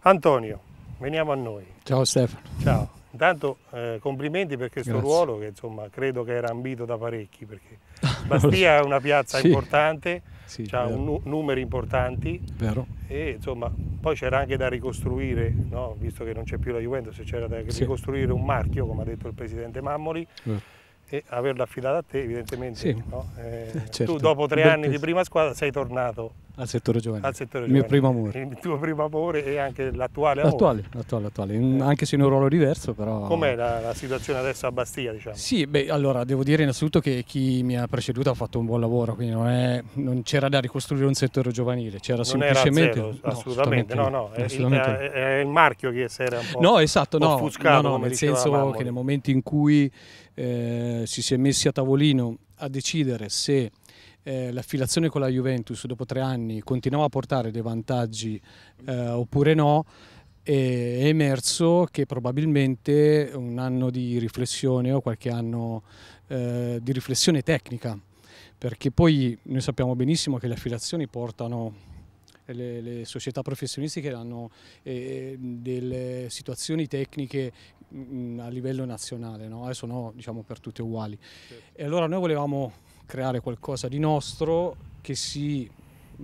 Antonio, veniamo a noi. Ciao Stefano. Ciao. Intanto eh, complimenti per questo Grazie. ruolo che insomma credo che era ambito da parecchi perché Bastia è una piazza sì. importante, sì, ha nu numeri importanti vero. e insomma poi c'era anche da ricostruire, no? visto che non c'è più la Juventus, c'era da ricostruire sì. un marchio come ha detto il presidente Mammoli. Vero e averla affidata a te evidentemente. Sì. No? Eh, certo. Tu dopo tre anni di prima squadra sei tornato al settore giovanile. Al settore giovanile. Il mio primo amore. Il tuo primo amore e anche l'attuale amore. L'attuale, l'attuale, eh. anche se in un ruolo diverso però. Com'è la, la, situazione adesso a Bastia diciamo? Sì, beh, allora devo dire innanzitutto che chi mi ha preceduto ha fatto un buon lavoro, quindi non, non c'era da ricostruire un settore giovanile, c'era non semplicemente... Zero, assolutamente, no, no, no, no assolutamente. Il, è il marchio che si era un po' No, esatto, no, offuscato, no, nel senso che nel momento in cui eh, si si è messi a tavolino a decidere se eh, l'affilazione con la Juventus dopo tre anni continuava a portare dei vantaggi eh, oppure no, è emerso che probabilmente un anno di riflessione o qualche anno eh, di riflessione tecnica, perché poi noi sappiamo benissimo che le affiliazioni portano le, le società professionistiche hanno eh, delle situazioni tecniche mh, mm, a livello nazionale, no? adesso no, diciamo per tutte uguali. Certo. E allora noi volevamo creare qualcosa di nostro che si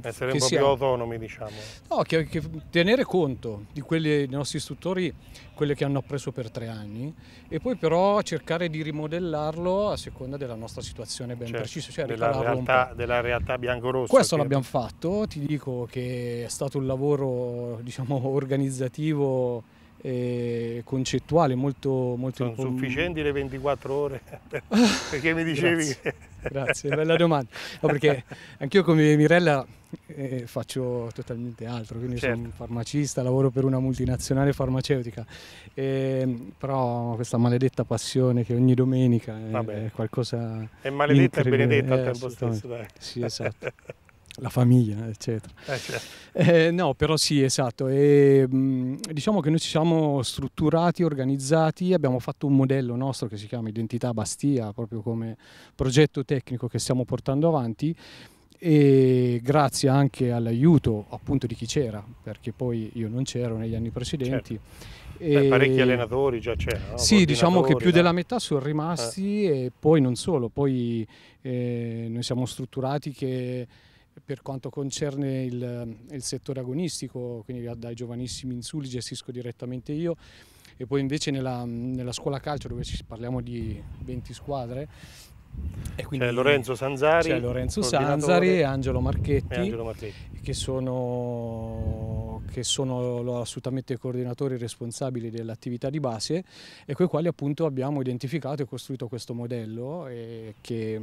essere un po' sia... più autonomi, diciamo. No, che, che tenere conto di quelli dei nostri istruttori, quelli che hanno appreso per tre anni, e poi però cercare di rimodellarlo a seconda della nostra situazione ben certo, precisa, cioè della realtà, della realtà bianco-rossa. Questo che... l'abbiamo fatto, ti dico che è stato un lavoro, diciamo, organizzativo eh, concettuale molto, molto Sono impom- sufficienti le 24 ore? perché mi dicevi grazie, che... grazie, bella domanda. No, perché anch'io come Mirella eh, faccio totalmente altro, quindi certo. sono un farmacista, lavoro per una multinazionale farmaceutica, eh, però questa maledetta passione che ogni domenica è, è qualcosa... È maledetta e benedetta al tempo eh, stesso, dai. Sì, esatto. la famiglia, eccetera. Eh, certo. eh, no, però sì, esatto. E, diciamo che noi ci siamo strutturati, organizzati, abbiamo fatto un modello nostro che si chiama Identità Bastia, proprio come progetto tecnico che stiamo portando avanti e grazie anche all'aiuto appunto di chi c'era, perché poi io non c'ero negli anni precedenti. Certo. E... Beh, parecchi allenatori già c'erano. Sì, diciamo che più no? della metà sono rimasti eh. e poi non solo, poi eh, noi siamo strutturati che per quanto concerne il, il settore agonistico, quindi dai giovanissimi in Suli gestisco direttamente io e poi invece nella, nella scuola calcio dove ci parliamo di 20 squadre c'è Lorenzo Sanzari, Lorenzo Sanzari e Angelo Marchetti, e Angelo Marchetti. Che, sono, che sono, assolutamente i coordinatori responsabili dell'attività di base e con i quali appunto abbiamo identificato e costruito questo modello eh, che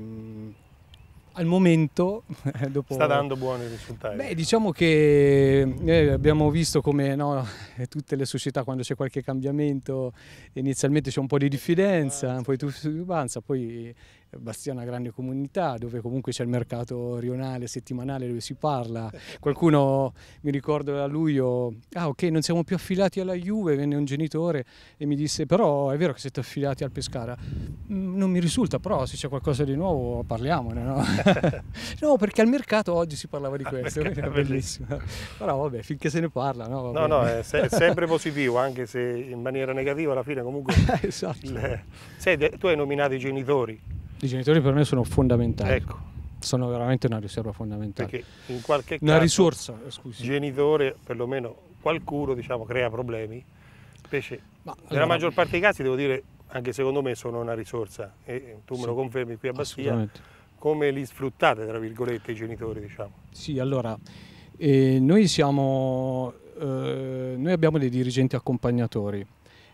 al momento eh, dopo, sta dando buoni risultati. Beh, diciamo che eh, abbiamo visto come no, tutte le società quando c'è qualche cambiamento inizialmente c'è un po' di diffidenza, poi tuffanza, poi Bastia è una grande comunità dove comunque c'è il mercato rionale, settimanale dove si parla. Qualcuno mi ricordo a luglio, ah ok non siamo più affiliati alla Juve, venne un genitore e mi disse però è vero che siete affiliati al Pescara, mm, non mi risulta però se c'è qualcosa di nuovo parliamone. No, no perché al mercato oggi si parlava di ah, questo, è bellissimo. però vabbè finché se ne parla. No, no, no, è se sempre positivo anche se in maniera negativa alla fine comunque... esatto. Le... Senti, tu hai nominato i genitori. I genitori per me sono fondamentali. Ecco. Sono veramente una riserva fondamentale. Perché in qualche caso... Una risorsa, scusi. Genitore, perlomeno qualcuno, diciamo, crea problemi. Invece, Ma, nella allora... maggior parte dei casi, devo dire, anche secondo me sono una risorsa. E tu me sì, lo confermi qui a Bastia. Come li sfruttate, tra virgolette, i genitori, diciamo? Sì, allora... Eh, noi siamo... Eh, noi abbiamo dei dirigenti accompagnatori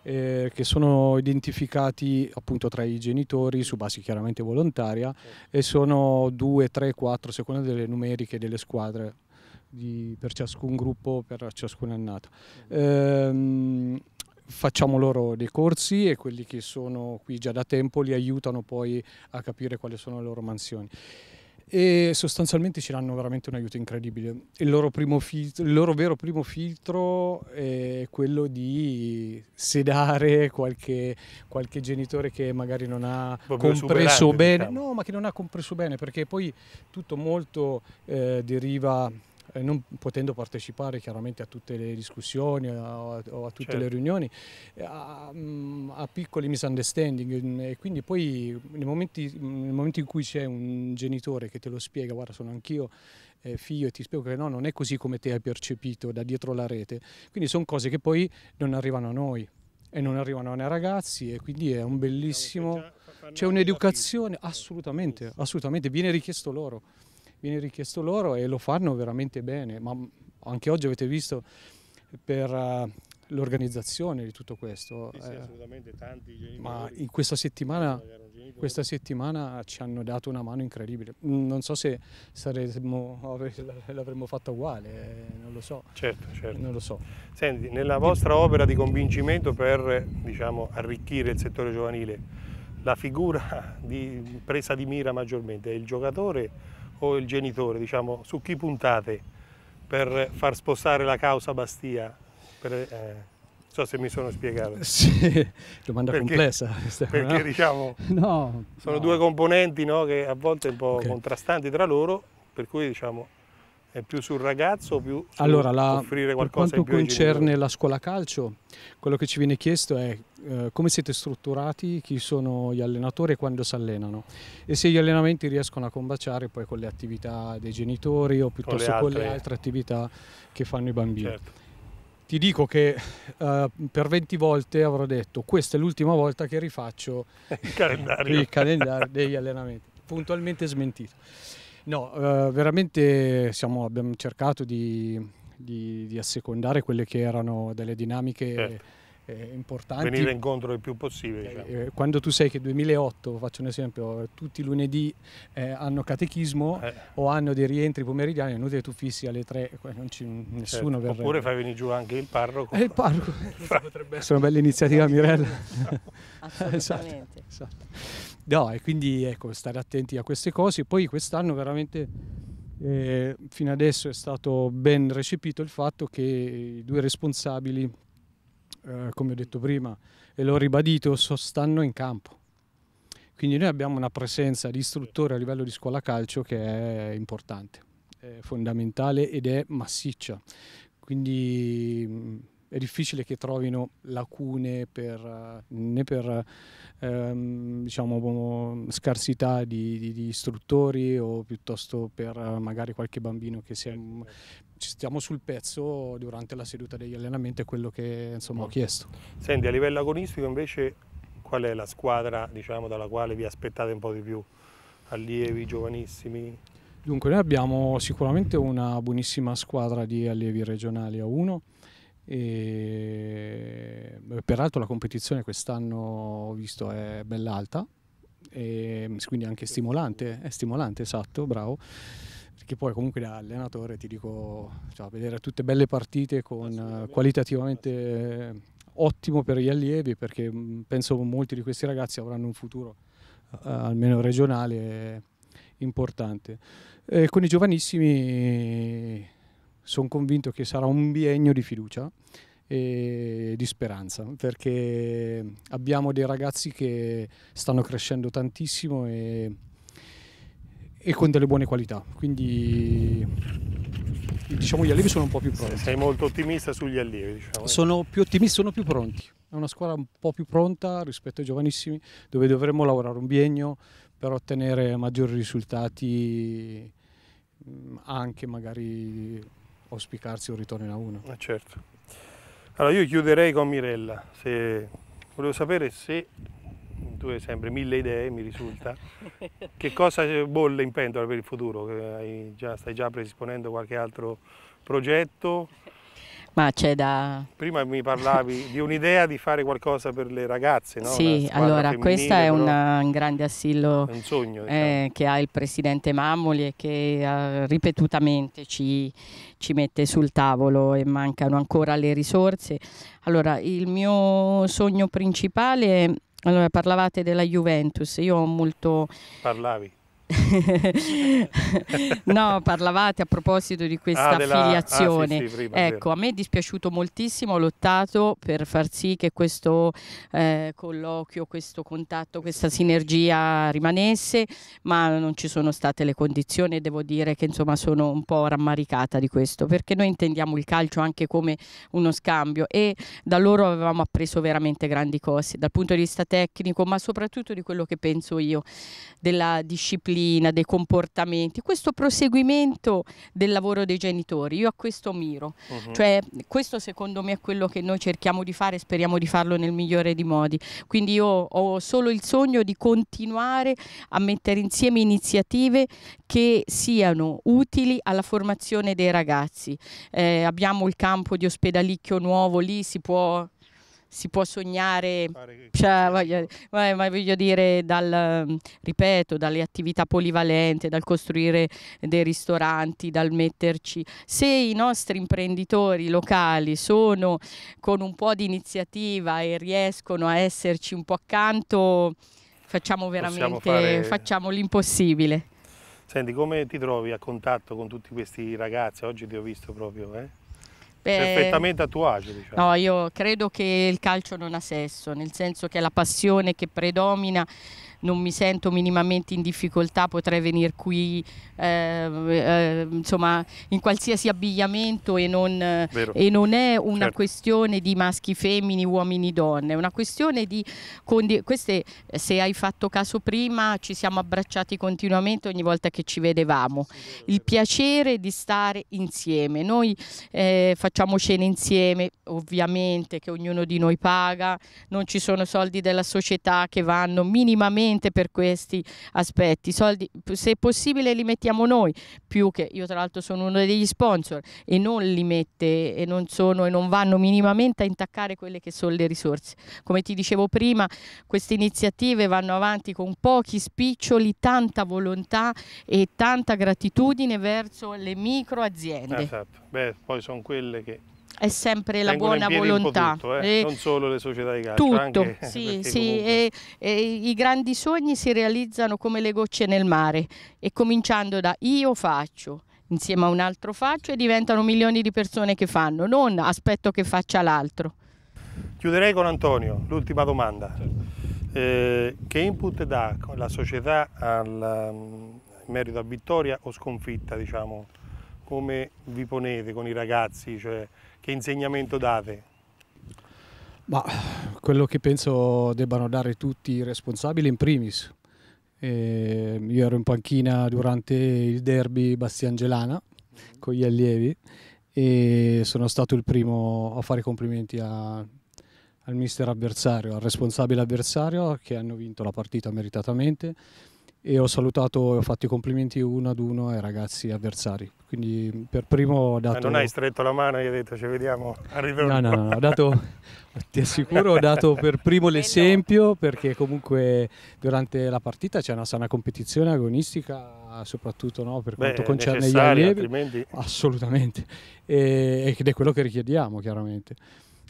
eh, che sono identificati appunto tra i genitori su base chiaramente volontaria e sono 2, 3, 4 secondo seconda delle numeriche delle squadre di, per ciascun gruppo, per ciascuna annata. Ehm, facciamo loro dei corsi e quelli che sono qui già da tempo li aiutano poi a capire quali sono le loro mansioni e sostanzialmente ci danno veramente un aiuto incredibile. Il loro, filtro, il loro, vero primo filtro è quello di sedare qualche, qualche genitore che magari non ha Proprio compreso bene, diciamo. no, ma che non ha compreso bene perché poi tutto molto eh, deriva eh, non potendo partecipare chiaramente a tutte le discussioni o a, certo. eh, a tutte certo. le riunioni, a, a, piccoli misunderstanding mm, e quindi poi nel momento, nel momento in cui c'è un genitore che te lo spiega, guarda sono anch'io eh, figlio e ti spiego che no, non è così come te hai percepito da dietro la rete, quindi sono cose che poi non arrivano a noi e non arrivano nei ragazzi e quindi è un diciamo bellissimo c'è un'educazione assolutamente assolutamente viene richiesto loro viene richiesto loro e lo fanno veramente bene, ma anche oggi avete visto per uh, l'organizzazione di tutto questo. Sì, sì, eh. assolutamente tanti genitori. Ma in questa settimana, questa settimana ci hanno dato una mano incredibile. Mm, non so se l'avremmo fatta uguale, eh, non lo so. Certo, certo. Non lo so. Senti, nella vostra opera di convincimento per diciamo, arricchire il settore giovanile, la figura di presa di mira maggiormente è il giocatore o il genitore, diciamo, su chi puntate per far spostare la causa Bastia? Per, eh, non so se mi sono spiegato. Sì, domanda perché, complessa. Questa, perché no? diciamo, no, sono no. due componenti no, che a volte un po' okay. contrastanti tra loro, per cui diciamo, è più sul ragazzo o più allora, la, offrire qualcosa per quanto concerne la scuola calcio, quello che ci viene chiesto è eh, come siete strutturati, chi sono gli allenatori e quando si allenano e se gli allenamenti riescono a combaciare poi con le attività dei genitori o piuttosto con le, con le altre, attività che fanno i bambini. Certo. Ti dico che eh, per 20 volte avrò detto questa è l'ultima volta che rifaccio il calendario, il calendario degli allenamenti, puntualmente smentito. No, eh, veramente siamo, abbiamo cercato di, di, di, assecondare quelle che erano delle dinamiche certo. eh, importanti. Venire incontro il più possibile. Eh, diciamo. Eh, quando tu sai che 2008, faccio un esempio, tutti i lunedì eh, hanno catechismo eh. o hanno dei rientri pomeridiani, non è che tu fissi alle 3, non c'è nessuno certo. verrebbe. Oppure fai venire giù anche il parroco. il parroco, potrebbe essere una bella iniziativa Mirella. Assolutamente. esatto. esatto. No, e quindi ecco, stare attenti a queste cose. Poi quest'anno veramente eh, fino adesso è stato ben recepito il fatto che i due responsabili, eh, come ho detto prima e l'ho ribadito, stanno in campo. Quindi noi abbiamo una presenza di istruttore a livello di scuola calcio che è importante, è fondamentale ed è massiccia. Quindi mm, è difficile che trovino lacune per, né per ehm, diciamo, scarsità di, di, di, istruttori o piuttosto per magari qualche bambino che si è, ci stiamo sul pezzo durante la seduta degli allenamenti, è quello che insomma, ho chiesto. Senti, a livello agonistico invece qual è la squadra diciamo, dalla quale vi aspettate un po' di più? Allievi, giovanissimi? Dunque, noi abbiamo sicuramente una buonissima squadra di allievi regionali A1 e, peraltro la competizione quest'anno ho visto è bell'alta, quindi anche stimolante, è stimolante, esatto, bravo perché poi comunque da allenatore ti dico, cioè, vedere tutte belle partite con qualitativamente ottimo per gli allievi perché penso molti di questi ragazzi avranno un futuro uh, almeno regionale importante. E con i giovanissimi sono convinto che sarà un biennio di fiducia e di speranza perché abbiamo dei ragazzi che stanno crescendo tantissimo e, e con delle buone qualità quindi diciamo gli allievi sono un po' più pronti sei molto ottimista sugli allievi diciamo. sono più ottimista, sono più pronti è una squadra un po' più pronta rispetto ai giovanissimi dove dovremmo lavorare un biennio per ottenere maggiori risultati mm, anche magari auspicarsi un ritorno in A1. Eh certo. Allora io chiuderei con Mirella, se... volevo sapere se tu hai sempre mille idee, mi risulta, che cosa eh, bolle in pentola per il futuro? Già, stai già predisponendo qualche altro progetto? Ma c'è da... Prima mi parlavi di un'idea di fare qualcosa per le ragazze, no? Sì, allora questo è una, un grande assillo un sogno, eh, diciamo. eh, che ha il presidente Mammoli e che eh, ripetutamente ci, ci mette sul tavolo e mancano ancora le risorse. Allora, il mio sogno principale, allora, parlavate della Juventus, io ho molto... Parlavi? no, parlavate a proposito di questa ah, della... affiliazione. Ah, sì, sì, prima, ecco, sì. a me è dispiaciuto moltissimo, ho lottato per far sì che questo eh, colloquio, questo contatto, questa sinergia rimanesse, ma non ci sono state le condizioni e devo dire che insomma sono un po' rammaricata di questo, perché noi intendiamo il calcio anche come uno scambio e da loro avevamo appreso veramente grandi cose dal punto di vista tecnico, ma soprattutto di quello che penso io, della disciplina disciplina, dei comportamenti, questo proseguimento del lavoro dei genitori. Io a questo miro, uh mhm. -huh. cioè questo secondo me è quello che noi cerchiamo di fare e speriamo di farlo nel migliore dei modi. Quindi io ho solo il sogno di continuare a mettere insieme iniziative che siano utili alla formazione dei ragazzi. Eh, abbiamo il campo di ospedalicchio nuovo, lì si può si può sognare, cioè, voglio, ma voglio dire, dal, ripeto, dalle attività polivalenti, dal costruire dei ristoranti, dal metterci. Se i nostri imprenditori locali sono con un po' di iniziativa e riescono a esserci un po' accanto, facciamo veramente fare... facciamo l'impossibile. Senti, come ti trovi a contatto con tutti questi ragazzi? Oggi ti ho visto proprio, eh? Ehm, perfettamente a tuo agio. Diciamo. No, io credo che il calcio non ha sesso, nel senso che la passione che predomina non mi sento minimamente in difficoltà, potrei venire qui eh, eh, insomma in qualsiasi abbigliamento e non, e non è una certo. questione di maschi femmini, uomini donne, è una questione di queste se hai fatto caso prima ci siamo abbracciati continuamente ogni volta che ci vedevamo, il piacere di stare insieme, noi eh, facciamo cene insieme ovviamente che ognuno di noi paga, non ci sono soldi della società che vanno minimamente veramente per questi aspetti. Soldi, se possibile, li mettiamo noi, più che io tra l'altro sono uno degli sponsor e non li mette e non, sono, e non vanno minimamente a intaccare quelle che sono le risorse. Come ti dicevo prima, queste iniziative vanno avanti con pochi spiccioli, tanta volontà e tanta gratitudine verso le micro aziende. Esatto, Beh, poi sono quelle che è sempre la buona volontà. Tutto, eh, eh? non solo le società di calcio, tutto, anche, sì, sì, comunque... e, e i grandi sogni si realizzano come le gocce nel mare e cominciando da io faccio insieme a un altro faccio e diventano milioni di persone che fanno, non aspetto che faccia l'altro. Chiuderei con Antonio, l'ultima domanda. Certo. Eh, che input dà la società al, mm, in merito a vittoria o sconfitta diciamo, come vi ponete con i ragazzi, cioè che insegnamento date? Ma quello che penso debbano dare tutti i responsabili in primis. Eh, io ero in panchina durante il derby Bastiangelana con gli allievi e sono stato il primo a fare complimenti a, al mister avversario, al responsabile avversario che hanno vinto la partita meritatamente e ho salutato e ho fatto i complimenti uno ad uno ai ragazzi avversari. Quindi per primo ho dato... Ma non hai stretto la mano e hai detto ci vediamo, arriviamo. No, no, no, ho dato, ti assicuro, ho dato per primo l'esempio perché comunque durante la partita c'è una sana competizione agonistica, soprattutto no, per quanto concerne gli allievi. Altrimenti... Assolutamente, e, ed è quello che richiediamo chiaramente.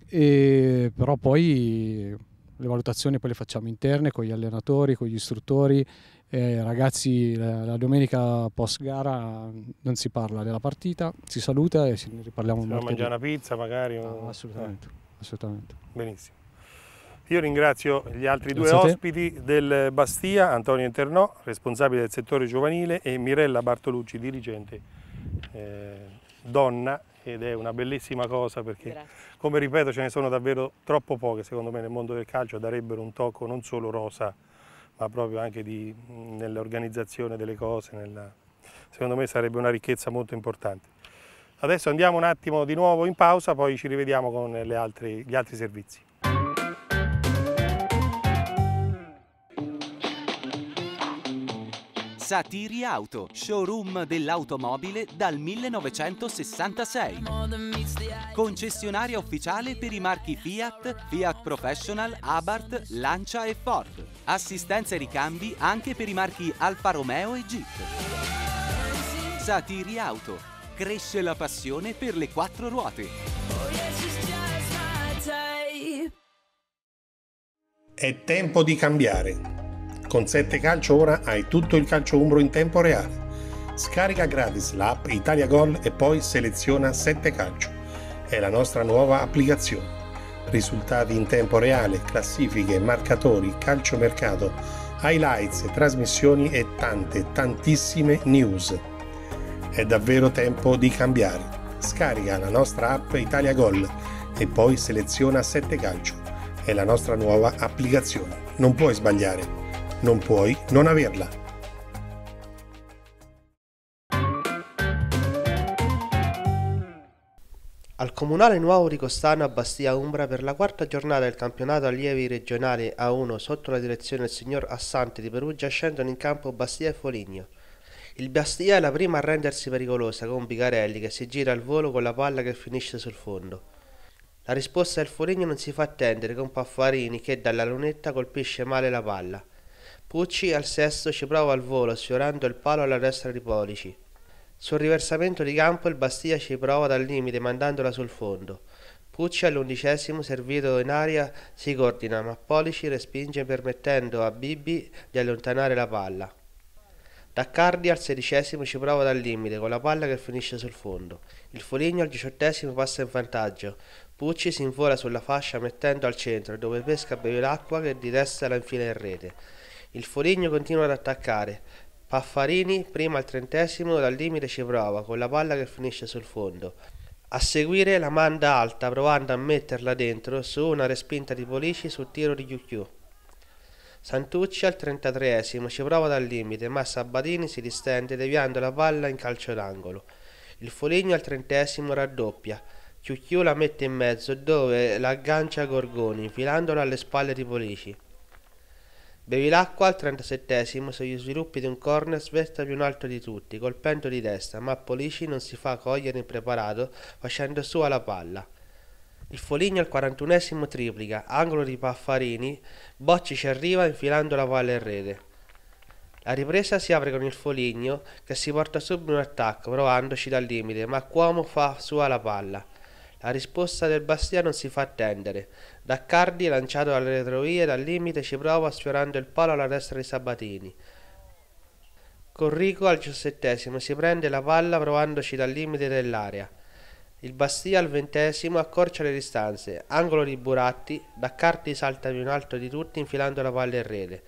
E, però poi le valutazioni poi le facciamo interne con gli allenatori, con gli istruttori eh, ragazzi, la, la domenica post gara non si parla della partita, si saluta e ne riparliamo si mangiare una pizza magari? No, ah, assolutamente, eh. assolutamente. Benissimo. Io ringrazio gli altri Grazie due ospiti del Bastia, Antonio Internò, responsabile del settore giovanile, e Mirella Bartolucci, dirigente eh, donna, ed è una bellissima cosa perché, Grazie. come ripeto, ce ne sono davvero troppo poche, secondo me, nel mondo del calcio darebbero un tocco non solo rosa, ma proprio anche nell'organizzazione delle cose. Nella... Secondo me sarebbe una ricchezza molto importante. Adesso andiamo un attimo di nuovo in pausa, poi ci rivediamo con altri, gli altri servizi. Satiri Auto, showroom dell'automobile dal 1966. Concessionaria ufficiale per i marchi Fiat, Fiat Professional, Abarth, Lancia e Ford Assistenza e ricambi anche per i marchi Alfa Romeo e Jeep. Satiri Auto. Cresce la passione per le quattro ruote. È tempo di cambiare. Con 7 Calcio ora hai tutto il calcio umbro in tempo reale. Scarica gratis l'app Italia Gol e poi seleziona 7 Calcio. È la nostra nuova applicazione risultati in tempo reale, classifiche, marcatori, calciomercato, highlights, trasmissioni e tante, tantissime news. È davvero tempo di cambiare. Scarica la nostra app Italia Gol e poi seleziona 7 calcio. È la nostra nuova applicazione. Non puoi sbagliare, non puoi non averla. Al comunale Nuovo Ricostano a Bastia Umbra per la quarta giornata del campionato allievi regionali A1 sotto la direzione del signor Assante di Perugia scendono in campo Bastia e Foligno. Il Bastia è la prima a rendersi pericolosa con Bicarelli che si gira al volo con la palla che finisce sul fondo. La risposta del Foligno non si fa attendere con Paffarini che dalla lunetta colpisce male la palla. Pucci al sesto ci prova al volo sfiorando il palo alla destra di Polici. Sul riversamento di campo il Bastia ci prova dal limite mandandola sul fondo. Pucci all'undicesimo, servito in aria, si coordina, ma Polici respinge permettendo a Bibi di allontanare la palla. Daccardi al sedicesimo ci prova dal limite con la palla che finisce sul fondo. Il Foligno al diciottesimo passa in vantaggio. Pucci si invola sulla fascia mettendo al centro dove pesca beve l'acqua che di testa la infila in rete. Il Foligno continua ad attaccare. Paffarini prima al trentesimo dal limite ci prova con la palla che finisce sul fondo. A seguire la manda alta provando a metterla dentro su una respinta di Polici sul tiro di Chiucchiù. Santucci al 33esimo ci prova dal limite ma Sabatini si distende deviando la palla in calcio d'angolo. Il Foligno al trentesimo raddoppia. Chiucchiù la mette in mezzo dove la aggancia Gorgoni infilandola alle spalle di Polici. Bevi l'acqua al 37 sugli sviluppi di un corner svesta più in alto di tutti, colpendo di testa, ma Polici non si fa cogliere impreparato facendo su alla palla. Il Foligno al 41 triplica, angolo di Paffarini, Bocci ci arriva infilando la palla in rete. La ripresa si apre con il Foligno che si porta subito in attacco provandoci dal limite, ma Cuomo fa su alla palla. La risposta del Bastia non si fa attendere, Daccardi, lanciato dalle retrovie, dal limite ci prova sfiorando il palo alla destra di Sabatini. Corrico al diciassettesimo si prende la palla provandoci dal limite dell'area. Il Bastia al ventesimo accorcia le distanze, angolo di Buratti, Daccardi salta più in alto di tutti infilando la palla in rete.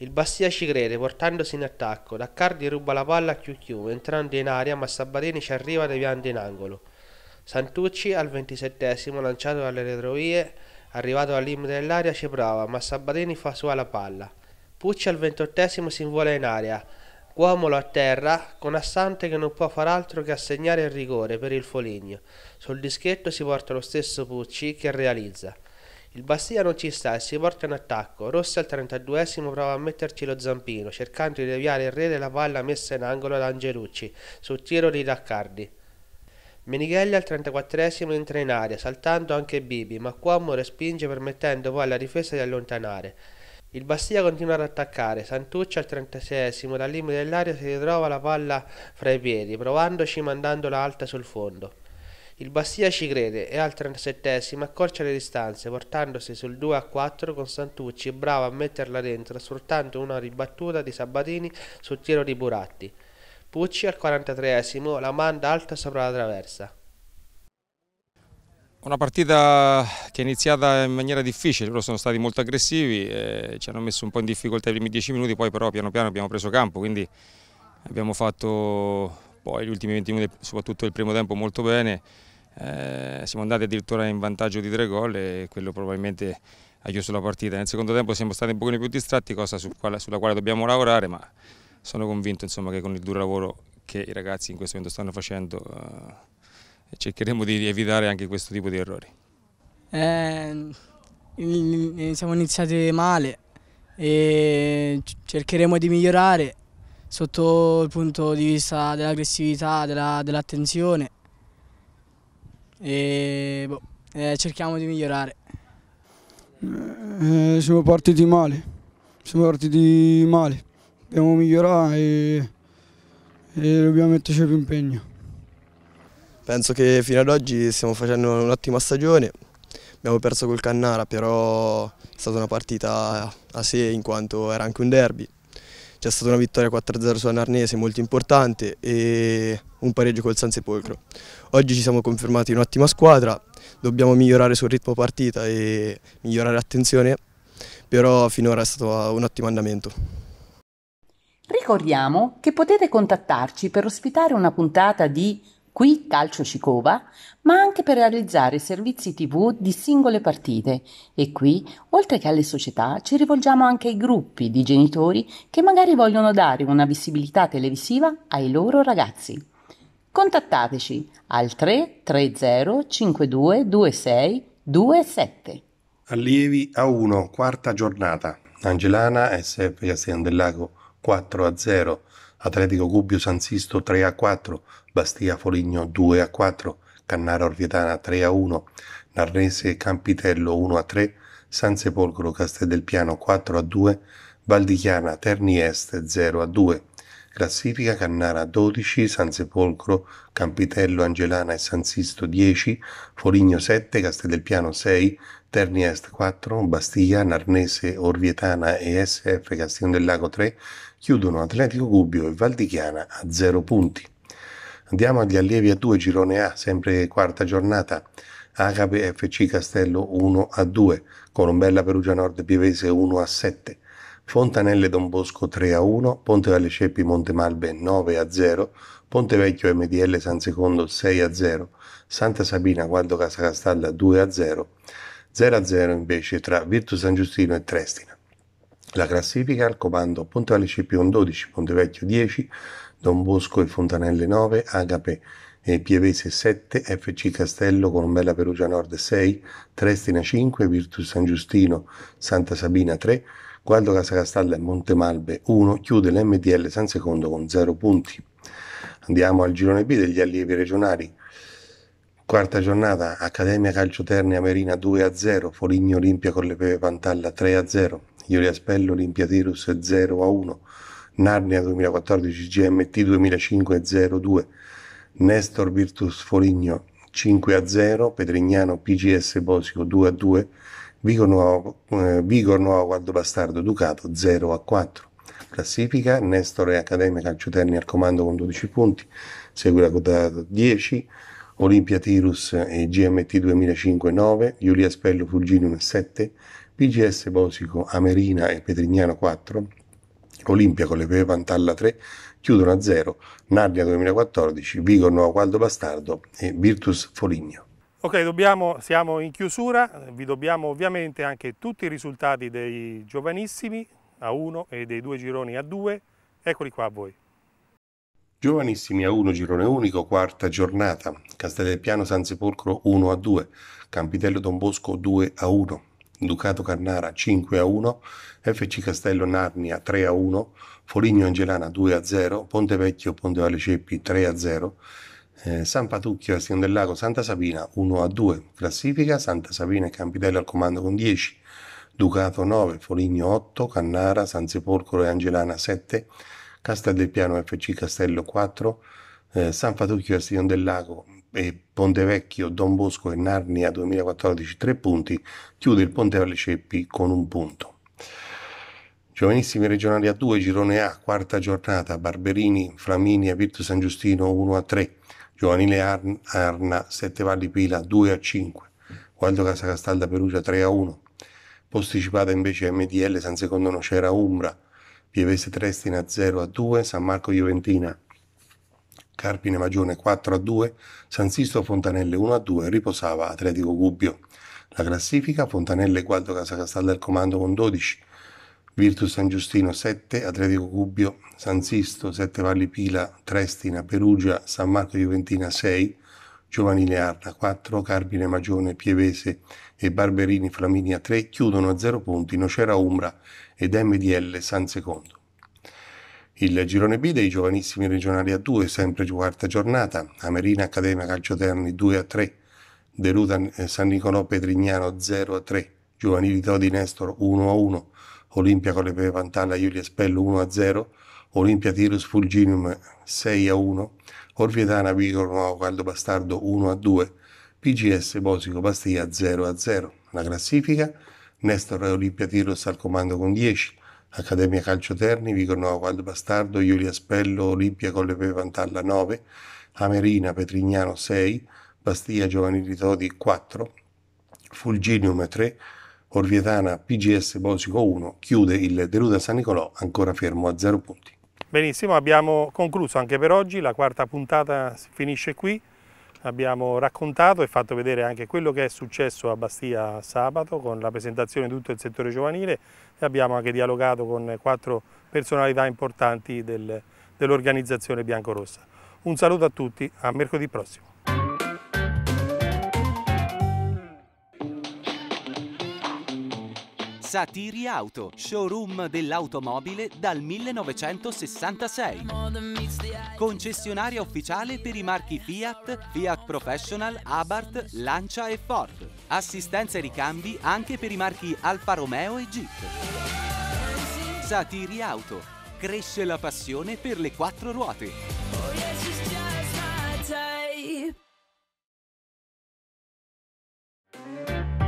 Il Bastia ci crede, portandosi in attacco. Daccardi ruba la palla a Chiuchiù, entrando in aria, ma Sabatini ci arriva deviando in angolo. Santucci al ventisettesimo lanciato dalle retrovie, arrivato al limite dell'aria ci prova, ma Sabatini fa sua la palla. Pucci al ventottesimo si invola in aria, Guamolo a terra con Assante che non può far altro che assegnare il rigore per il Foligno. Sul dischetto si porta lo stesso Pucci che realizza. Il Bastia non ci sta e si porta in attacco. Rossi al 32esimo prova a metterci lo zampino, cercando di deviare il re della palla messa in angolo da Angelucci, sul tiro di Raccardi. Menichelli al 34esimo entra in area, saltando anche Bibi, ma Cuomo respinge permettendo poi alla difesa di allontanare. Il Bastia continua ad attaccare, Santucci al 36esimo dal limite dell'area si ritrova la palla fra i piedi, provandoci mandandola alta sul fondo. Il Bastia ci crede e al 37esimo accorcia le distanze, portandosi sul 2 a 4 con Santucci bravo a metterla dentro, sfruttando una ribattuta di Sabatini sul tiro di Buratti. Pucci al 43esimo, la manda alta sopra la traversa. Una partita che è iniziata in maniera difficile, loro sono stati molto aggressivi, eh, ci hanno messo un po' in difficoltà i primi dieci minuti, poi però piano piano abbiamo preso campo, quindi abbiamo fatto poi gli ultimi 20 minuti, soprattutto il primo tempo, molto bene, eh, siamo andati addirittura in vantaggio di tre gol e quello probabilmente ha chiuso la partita. Nel secondo tempo siamo stati un pochino più distratti, cosa sulla quale dobbiamo lavorare, ma sono convinto insomma, che con il duro lavoro che i ragazzi in questo momento stanno facendo eh, cercheremo di evitare anche questo tipo di errori. Eh, siamo iniziati male e cercheremo di migliorare sotto il punto di vista dell'aggressività, dell'attenzione dell e boh, eh, cerchiamo di migliorare. Eh, siamo partiti male, siamo partiti male, dobbiamo migliorare e, e dobbiamo metterci più impegno. Penso che fino ad oggi stiamo facendo un'ottima stagione, abbiamo perso col Cannara però è stata una partita a sé in quanto era anche un derby. C'è stata una vittoria 4-0 su Anarnese molto importante e un pareggio col San Sepolcro. Oggi ci siamo confermati un'ottima squadra, dobbiamo migliorare sul ritmo partita e migliorare l'attenzione, però finora è stato un ottimo andamento. Ricordiamo che potete contattarci per ospitare una puntata di Qui Calcio Cicova, ma anche per realizzare servizi TV di singole partite. E qui, oltre che alle società, ci rivolgiamo anche ai gruppi di genitori che magari vogliono dare una visibilità televisiva ai loro ragazzi. Contattateci al 330 5226 27. Allievi A1, quarta giornata. Angelana, SF Castian del Lago 4 a 0, Atletico Gubbio San Sisto 3 a 4, Bastia Foligno 2 a 4, Cannara Orvietana 3 a 1, Narnese Campitello 1 a 3, San Sepolcro Castelpiano 4 a 2, Valdichiana Terni Est 0 a 2. Classifica Cannara 12, San Sepolcro, Campitello, Angelana e San Sisto 10, Foligno 7, Castelpiano 6, Terni Est 4, Bastia, Narnese, Orvietana e SF Castiglione del Lago 3, chiudono Atletico Gubbio e Valdichiana a 0 punti. Andiamo agli allievi a 2 girone A, sempre quarta giornata. Agape FC Castello 1 a 2, Colombella Perugia Nord Pivese 1 a 7, Fontanelle Don Bosco 3 a 1, Ponte Valle Ceppi Montemalbe 9 a 0, Ponte Vecchio MDL San Secondo 6 a 0, Santa Sabina Gualdo Casacastalla 2 a 0, 0 a 0 invece tra Virtus San Giustino e Trestina. La classifica al comando Puntale Scipion 12, Pontevecchio 10, Don Bosco e Fontanelle 9, Agape e Pievese 7, FC Castello, Cormella Perugia Nord 6, Trestina 5, Virtus San Giustino, Santa Sabina 3, Gualdo Casacastalla e Montemalbe 1, chiude l'MDL San Secondo con 0 punti. Andiamo al girone B degli allievi regionali. Quarta giornata, Accademia Calcio Ternia Amerina 2 a 0, Foligno Olimpia con le Peve Pantalla 3 a 0, Iolia Spello, Tirus 0 a 1, Narnia 2014 GMT 2005 02, Nestor Virtus Foligno 5 a 0, Pedrignano PGS Bosico 2 a 2, Vigor Nuovo, eh, Vigor Nuovo Guardo Bastardo Ducato 0 a 4. Classifica, Nestor e Accademia Calcio Terni al comando con 12 punti, segue la quota 10, Olimpia Tirus e GMT 2005 9, Giulia Spello Fulginium 7, PGS Bosico, Amerina e Petrignano 4, Olimpia con le Pepe Pantalla 3 chiudono a 0, Narnia 2014, Vigor Nuovo Qualdo Bastardo e Virtus Foligno. Ok, dobbiamo, siamo in chiusura, vi dobbiamo ovviamente anche tutti i risultati dei giovanissimi a 1 e dei due gironi a 2, eccoli qua a voi. Giovanissimi a 1 girone unico, quarta giornata, Castel del Piano San Sepolcro 1 a 2, Campitello Don Bosco 2 a 1, Ducato Carnara 5 a 1, FC Castello Narnia 3 a 1, Foligno Angelana 2 a 0, Ponte Vecchio Ponte Valle Ceppi 3 a 0, eh, San Patucchio a Sion del Lago Santa Sabina 1 a 2, classifica Santa Sabina e Campidello al comando con 10, Ducato 9, Foligno 8, Cannara, San Sepolcro e Angelana 7, Castel del Piano FC Castello 4, eh, San Patucchio a Sion del Lago e Ponte Vecchio, Don Bosco e Narnia 2014 3 punti, chiude il Ponte alle Ceppi con un punto. Giovanissimi regionali a 2, girone A, quarta giornata, Barberini, Flaminia, Virtus San Giustino 1 a 3, Giovanile Arna, Sette Valli Pila 2 a 5, Gualdo Castalda Perugia 3 a 1, posticipata invece MDL San Secondo Nocera Umbra, Pievese Trestina 0 a 2, San Marco Juventina Carpine Magione 4 a 2, San Sisto Fontanelle 1 a 2, riposava Atletico Gubbio. La classifica Fontanelle e Gualdo Casacastalda al comando con 12, Virtus San Giustino 7, Atletico Gubbio, San Sisto 7 Valli Pila, Trestina, Perugia, San Marco Juventina 6, Giovanile Arda 4, Carpine Magione, Pievese e Barberini Flaminia 3 chiudono a 0 punti Nocera Umbra ed MDL San Secondo. Il girone B dei giovanissimi regionali a 2, sempre quarta giornata, Amerina Accademia Calcioterni 2 a 3, Deluta eh, San Nicolò Petrignano 0 a 3, Giovanili Todi Nestor 1 a 1, Olimpia con le Pepe Pantalla Iulia Spello 1 a 0, Olimpia Tirus Fulginium 6 a 1, Orvietana Vigor Nuovo Caldo Bastardo 1 a 2, PGS Bosico Bastia 0 a 0. La classifica, Nestor e Olimpia Tirus al comando con 10, Accademia Calcio Terni, Viconova Quadro Bastardo, Iulia Spello, Olimpia con le Pantalla 9, Amerina Petrignano 6, Bastia Giovanni Ritodi 4, Fulginium 3, Orvietana PGS Bosico 1, chiude il Deluda San Nicolò ancora fermo a 0 punti. Benissimo, abbiamo concluso anche per oggi, la quarta puntata finisce qui. Abbiamo raccontato e fatto vedere anche quello che è successo a Bastia sabato con la presentazione di tutto il settore giovanile e abbiamo anche dialogato con quattro personalità importanti del, dell'organizzazione biancorossa. Un saluto a tutti, a mercoledì prossimo. Satiri Auto, showroom dell'automobile dal 1966. Concessionaria ufficiale per i marchi Fiat, Fiat Professional, Abarth, Lancia e Ford. Assistenza e ricambi anche per i marchi Alfa Romeo e Jeep. Satiri Auto, cresce la passione per le quattro ruote. Thank you.